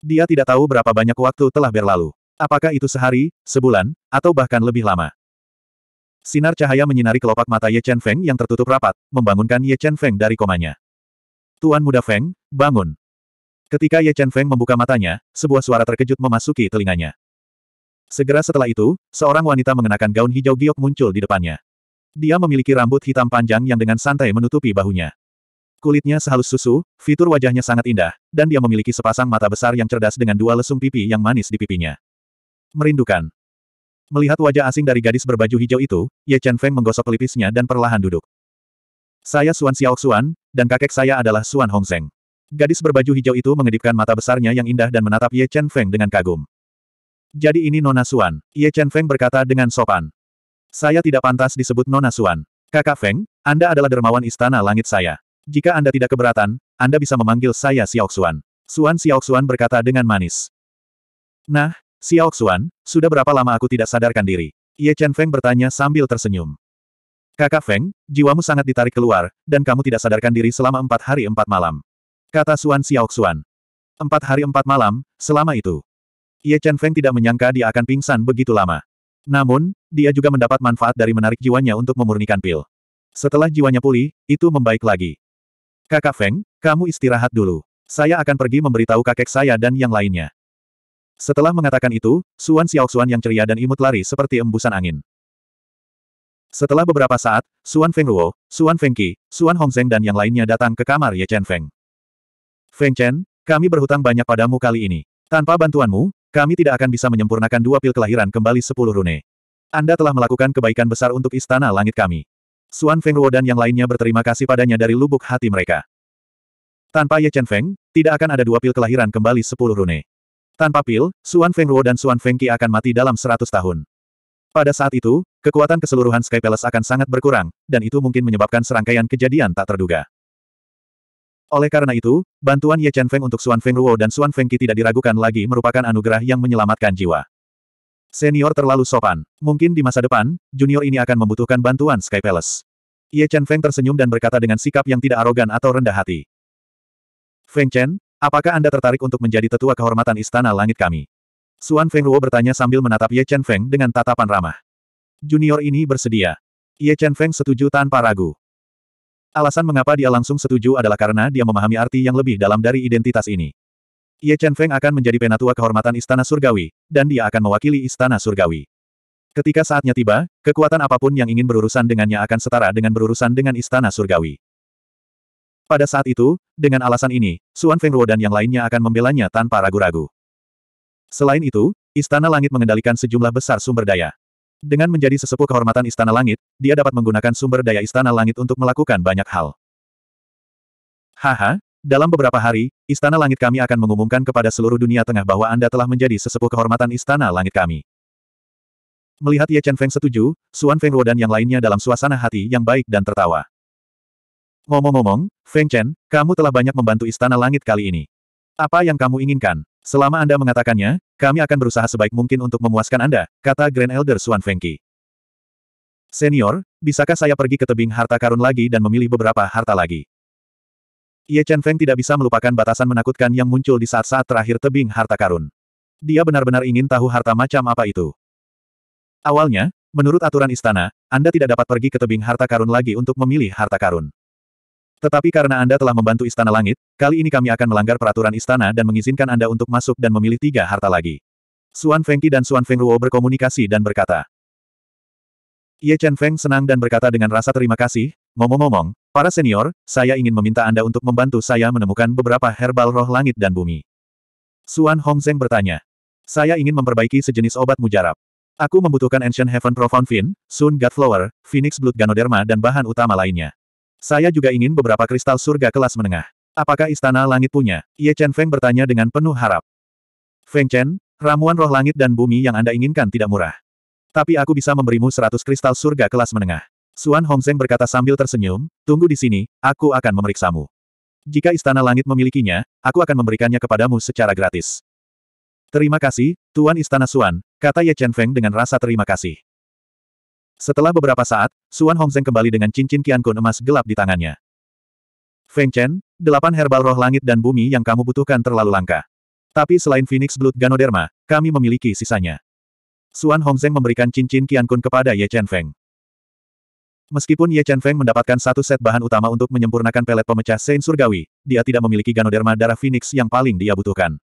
Dia tidak tahu berapa banyak waktu telah berlalu. Apakah itu sehari, sebulan, atau bahkan lebih lama. Sinar cahaya menyinari kelopak mata Ye Chen Feng yang tertutup rapat, membangunkan Ye Chen Feng dari komanya. Tuan muda Feng, bangun. Ketika Ye Chen Feng membuka matanya, sebuah suara terkejut memasuki telinganya. Segera setelah itu, seorang wanita mengenakan gaun hijau giok muncul di depannya. Dia memiliki rambut hitam panjang yang dengan santai menutupi bahunya. Kulitnya sehalus susu, fitur wajahnya sangat indah, dan dia memiliki sepasang mata besar yang cerdas dengan dua lesung pipi yang manis di pipinya. Merindukan. Melihat wajah asing dari gadis berbaju hijau itu, Ye Chen Feng menggosok pelipisnya dan perlahan duduk. Saya Suan Xiaoxuan, dan kakek saya adalah Suan Hongzeng. Gadis berbaju hijau itu mengedipkan mata besarnya yang indah dan menatap Ye Chen Feng dengan kagum. Jadi ini Nona Suan, Ye Chen Feng berkata dengan sopan. Saya tidak pantas disebut Nona Suan. Kakak Feng, Anda adalah dermawan istana langit saya. Jika Anda tidak keberatan, Anda bisa memanggil saya Xiao Xuan. Suan Xiao Xuan berkata dengan manis. Nah, Xiao Xuan, sudah berapa lama aku tidak sadarkan diri? Ye Chen Feng bertanya sambil tersenyum. Kakak Feng, jiwamu sangat ditarik keluar, dan kamu tidak sadarkan diri selama empat hari empat malam. Kata Xuan Xiaoxuan. Empat hari empat malam, selama itu. Ye Chen Feng tidak menyangka dia akan pingsan begitu lama. Namun, dia juga mendapat manfaat dari menarik jiwanya untuk memurnikan pil. Setelah jiwanya pulih, itu membaik lagi. Kakak Feng, kamu istirahat dulu. Saya akan pergi memberitahu kakek saya dan yang lainnya. Setelah mengatakan itu, Suan Xiaoxuan yang ceria dan imut lari seperti embusan angin. Setelah beberapa saat, Suan Feng Suan Fengruo, Xuan Fengqi, Suan Hongzeng dan yang lainnya datang ke kamar Ye Chen Feng. Feng Chen, kami berhutang banyak padamu kali ini. Tanpa bantuanmu, kami tidak akan bisa menyempurnakan dua pil kelahiran kembali sepuluh rune. Anda telah melakukan kebaikan besar untuk istana langit kami. Suan Feng Ruo dan yang lainnya berterima kasih padanya dari lubuk hati mereka. Tanpa Ye Chen Feng, tidak akan ada dua pil kelahiran kembali sepuluh rune. Tanpa pil, Suan Feng Ruo dan Suan Feng Qi akan mati dalam seratus tahun. Pada saat itu, kekuatan keseluruhan Sky Palace akan sangat berkurang, dan itu mungkin menyebabkan serangkaian kejadian tak terduga. Oleh karena itu, bantuan Ye Chen Feng untuk Suan Feng Ruo dan Suan Feng Qi tidak diragukan lagi merupakan anugerah yang menyelamatkan jiwa. Senior terlalu sopan. Mungkin di masa depan, junior ini akan membutuhkan bantuan Sky Palace. Ye Chen Feng tersenyum dan berkata dengan sikap yang tidak arogan atau rendah hati. Feng Chen, apakah Anda tertarik untuk menjadi tetua kehormatan istana langit kami? Suan Feng Ruo bertanya sambil menatap Ye Chen Feng dengan tatapan ramah. Junior ini bersedia. Ye Chen Feng setuju tanpa ragu. Alasan mengapa dia langsung setuju adalah karena dia memahami arti yang lebih dalam dari identitas ini. Ye Chen Feng akan menjadi penatua kehormatan Istana Surgawi, dan dia akan mewakili Istana Surgawi. Ketika saatnya tiba, kekuatan apapun yang ingin berurusan dengannya akan setara dengan berurusan dengan Istana Surgawi. Pada saat itu, dengan alasan ini, Suan Ruo dan yang lainnya akan membelanya tanpa ragu-ragu. Selain itu, Istana Langit mengendalikan sejumlah besar sumber daya. Dengan menjadi sesepuh kehormatan Istana Langit, dia dapat menggunakan sumber daya Istana Langit untuk melakukan banyak hal. Haha, dalam beberapa hari, Istana Langit kami akan mengumumkan kepada seluruh dunia tengah bahwa Anda telah menjadi sesepuh kehormatan Istana Langit kami. Melihat Ye Chen Feng setuju, Xuan Feng Ruo dan yang lainnya dalam suasana hati yang baik dan tertawa. Ngomong-ngomong, Feng Chen, kamu telah banyak membantu Istana Langit kali ini. Apa yang kamu inginkan? Selama Anda mengatakannya, kami akan berusaha sebaik mungkin untuk memuaskan Anda, kata Grand Elder Suan Fengki. Senior, bisakah saya pergi ke tebing harta karun lagi dan memilih beberapa harta lagi? Ye Chen Feng tidak bisa melupakan batasan menakutkan yang muncul di saat-saat terakhir tebing harta karun. Dia benar-benar ingin tahu harta macam apa itu. Awalnya, menurut aturan istana, Anda tidak dapat pergi ke tebing harta karun lagi untuk memilih harta karun. Tetapi karena Anda telah membantu Istana Langit, kali ini kami akan melanggar peraturan istana dan mengizinkan Anda untuk masuk dan memilih tiga harta lagi. Suan Fengqi dan Suan Fengruo berkomunikasi dan berkata. Ye Chen Feng senang dan berkata dengan rasa terima kasih, ngomong-ngomong, para senior, saya ingin meminta Anda untuk membantu saya menemukan beberapa herbal roh langit dan bumi. Suan Hongzeng bertanya. Saya ingin memperbaiki sejenis obat mujarab. Aku membutuhkan Ancient Heaven Profound Fin, Sun God Flower, Phoenix Blood Ganoderma dan bahan utama lainnya. Saya juga ingin beberapa kristal surga kelas menengah. Apakah istana langit punya? Ye Chen Feng bertanya dengan penuh harap. Feng Chen, ramuan roh langit dan bumi yang Anda inginkan tidak murah. Tapi aku bisa memberimu seratus kristal surga kelas menengah. Suan Hong Hongzeng berkata sambil tersenyum, tunggu di sini, aku akan memeriksamu. Jika istana langit memilikinya, aku akan memberikannya kepadamu secara gratis. Terima kasih, Tuan Istana Suan, kata Ye Chen Feng dengan rasa terima kasih. Setelah beberapa saat, Suan Hongzeng kembali dengan cincin Qiankun emas gelap di tangannya. Feng Chen, delapan herbal roh langit dan bumi yang kamu butuhkan terlalu langka. Tapi selain Phoenix Blood Ganoderma, kami memiliki sisanya. Suan Hongzeng memberikan cincin Qiankun kepada Ye Chen Feng. Meskipun Ye Chen Feng mendapatkan satu set bahan utama untuk menyempurnakan pelet pemecah Sein Surgawi, dia tidak memiliki Ganoderma darah Phoenix yang paling dia butuhkan.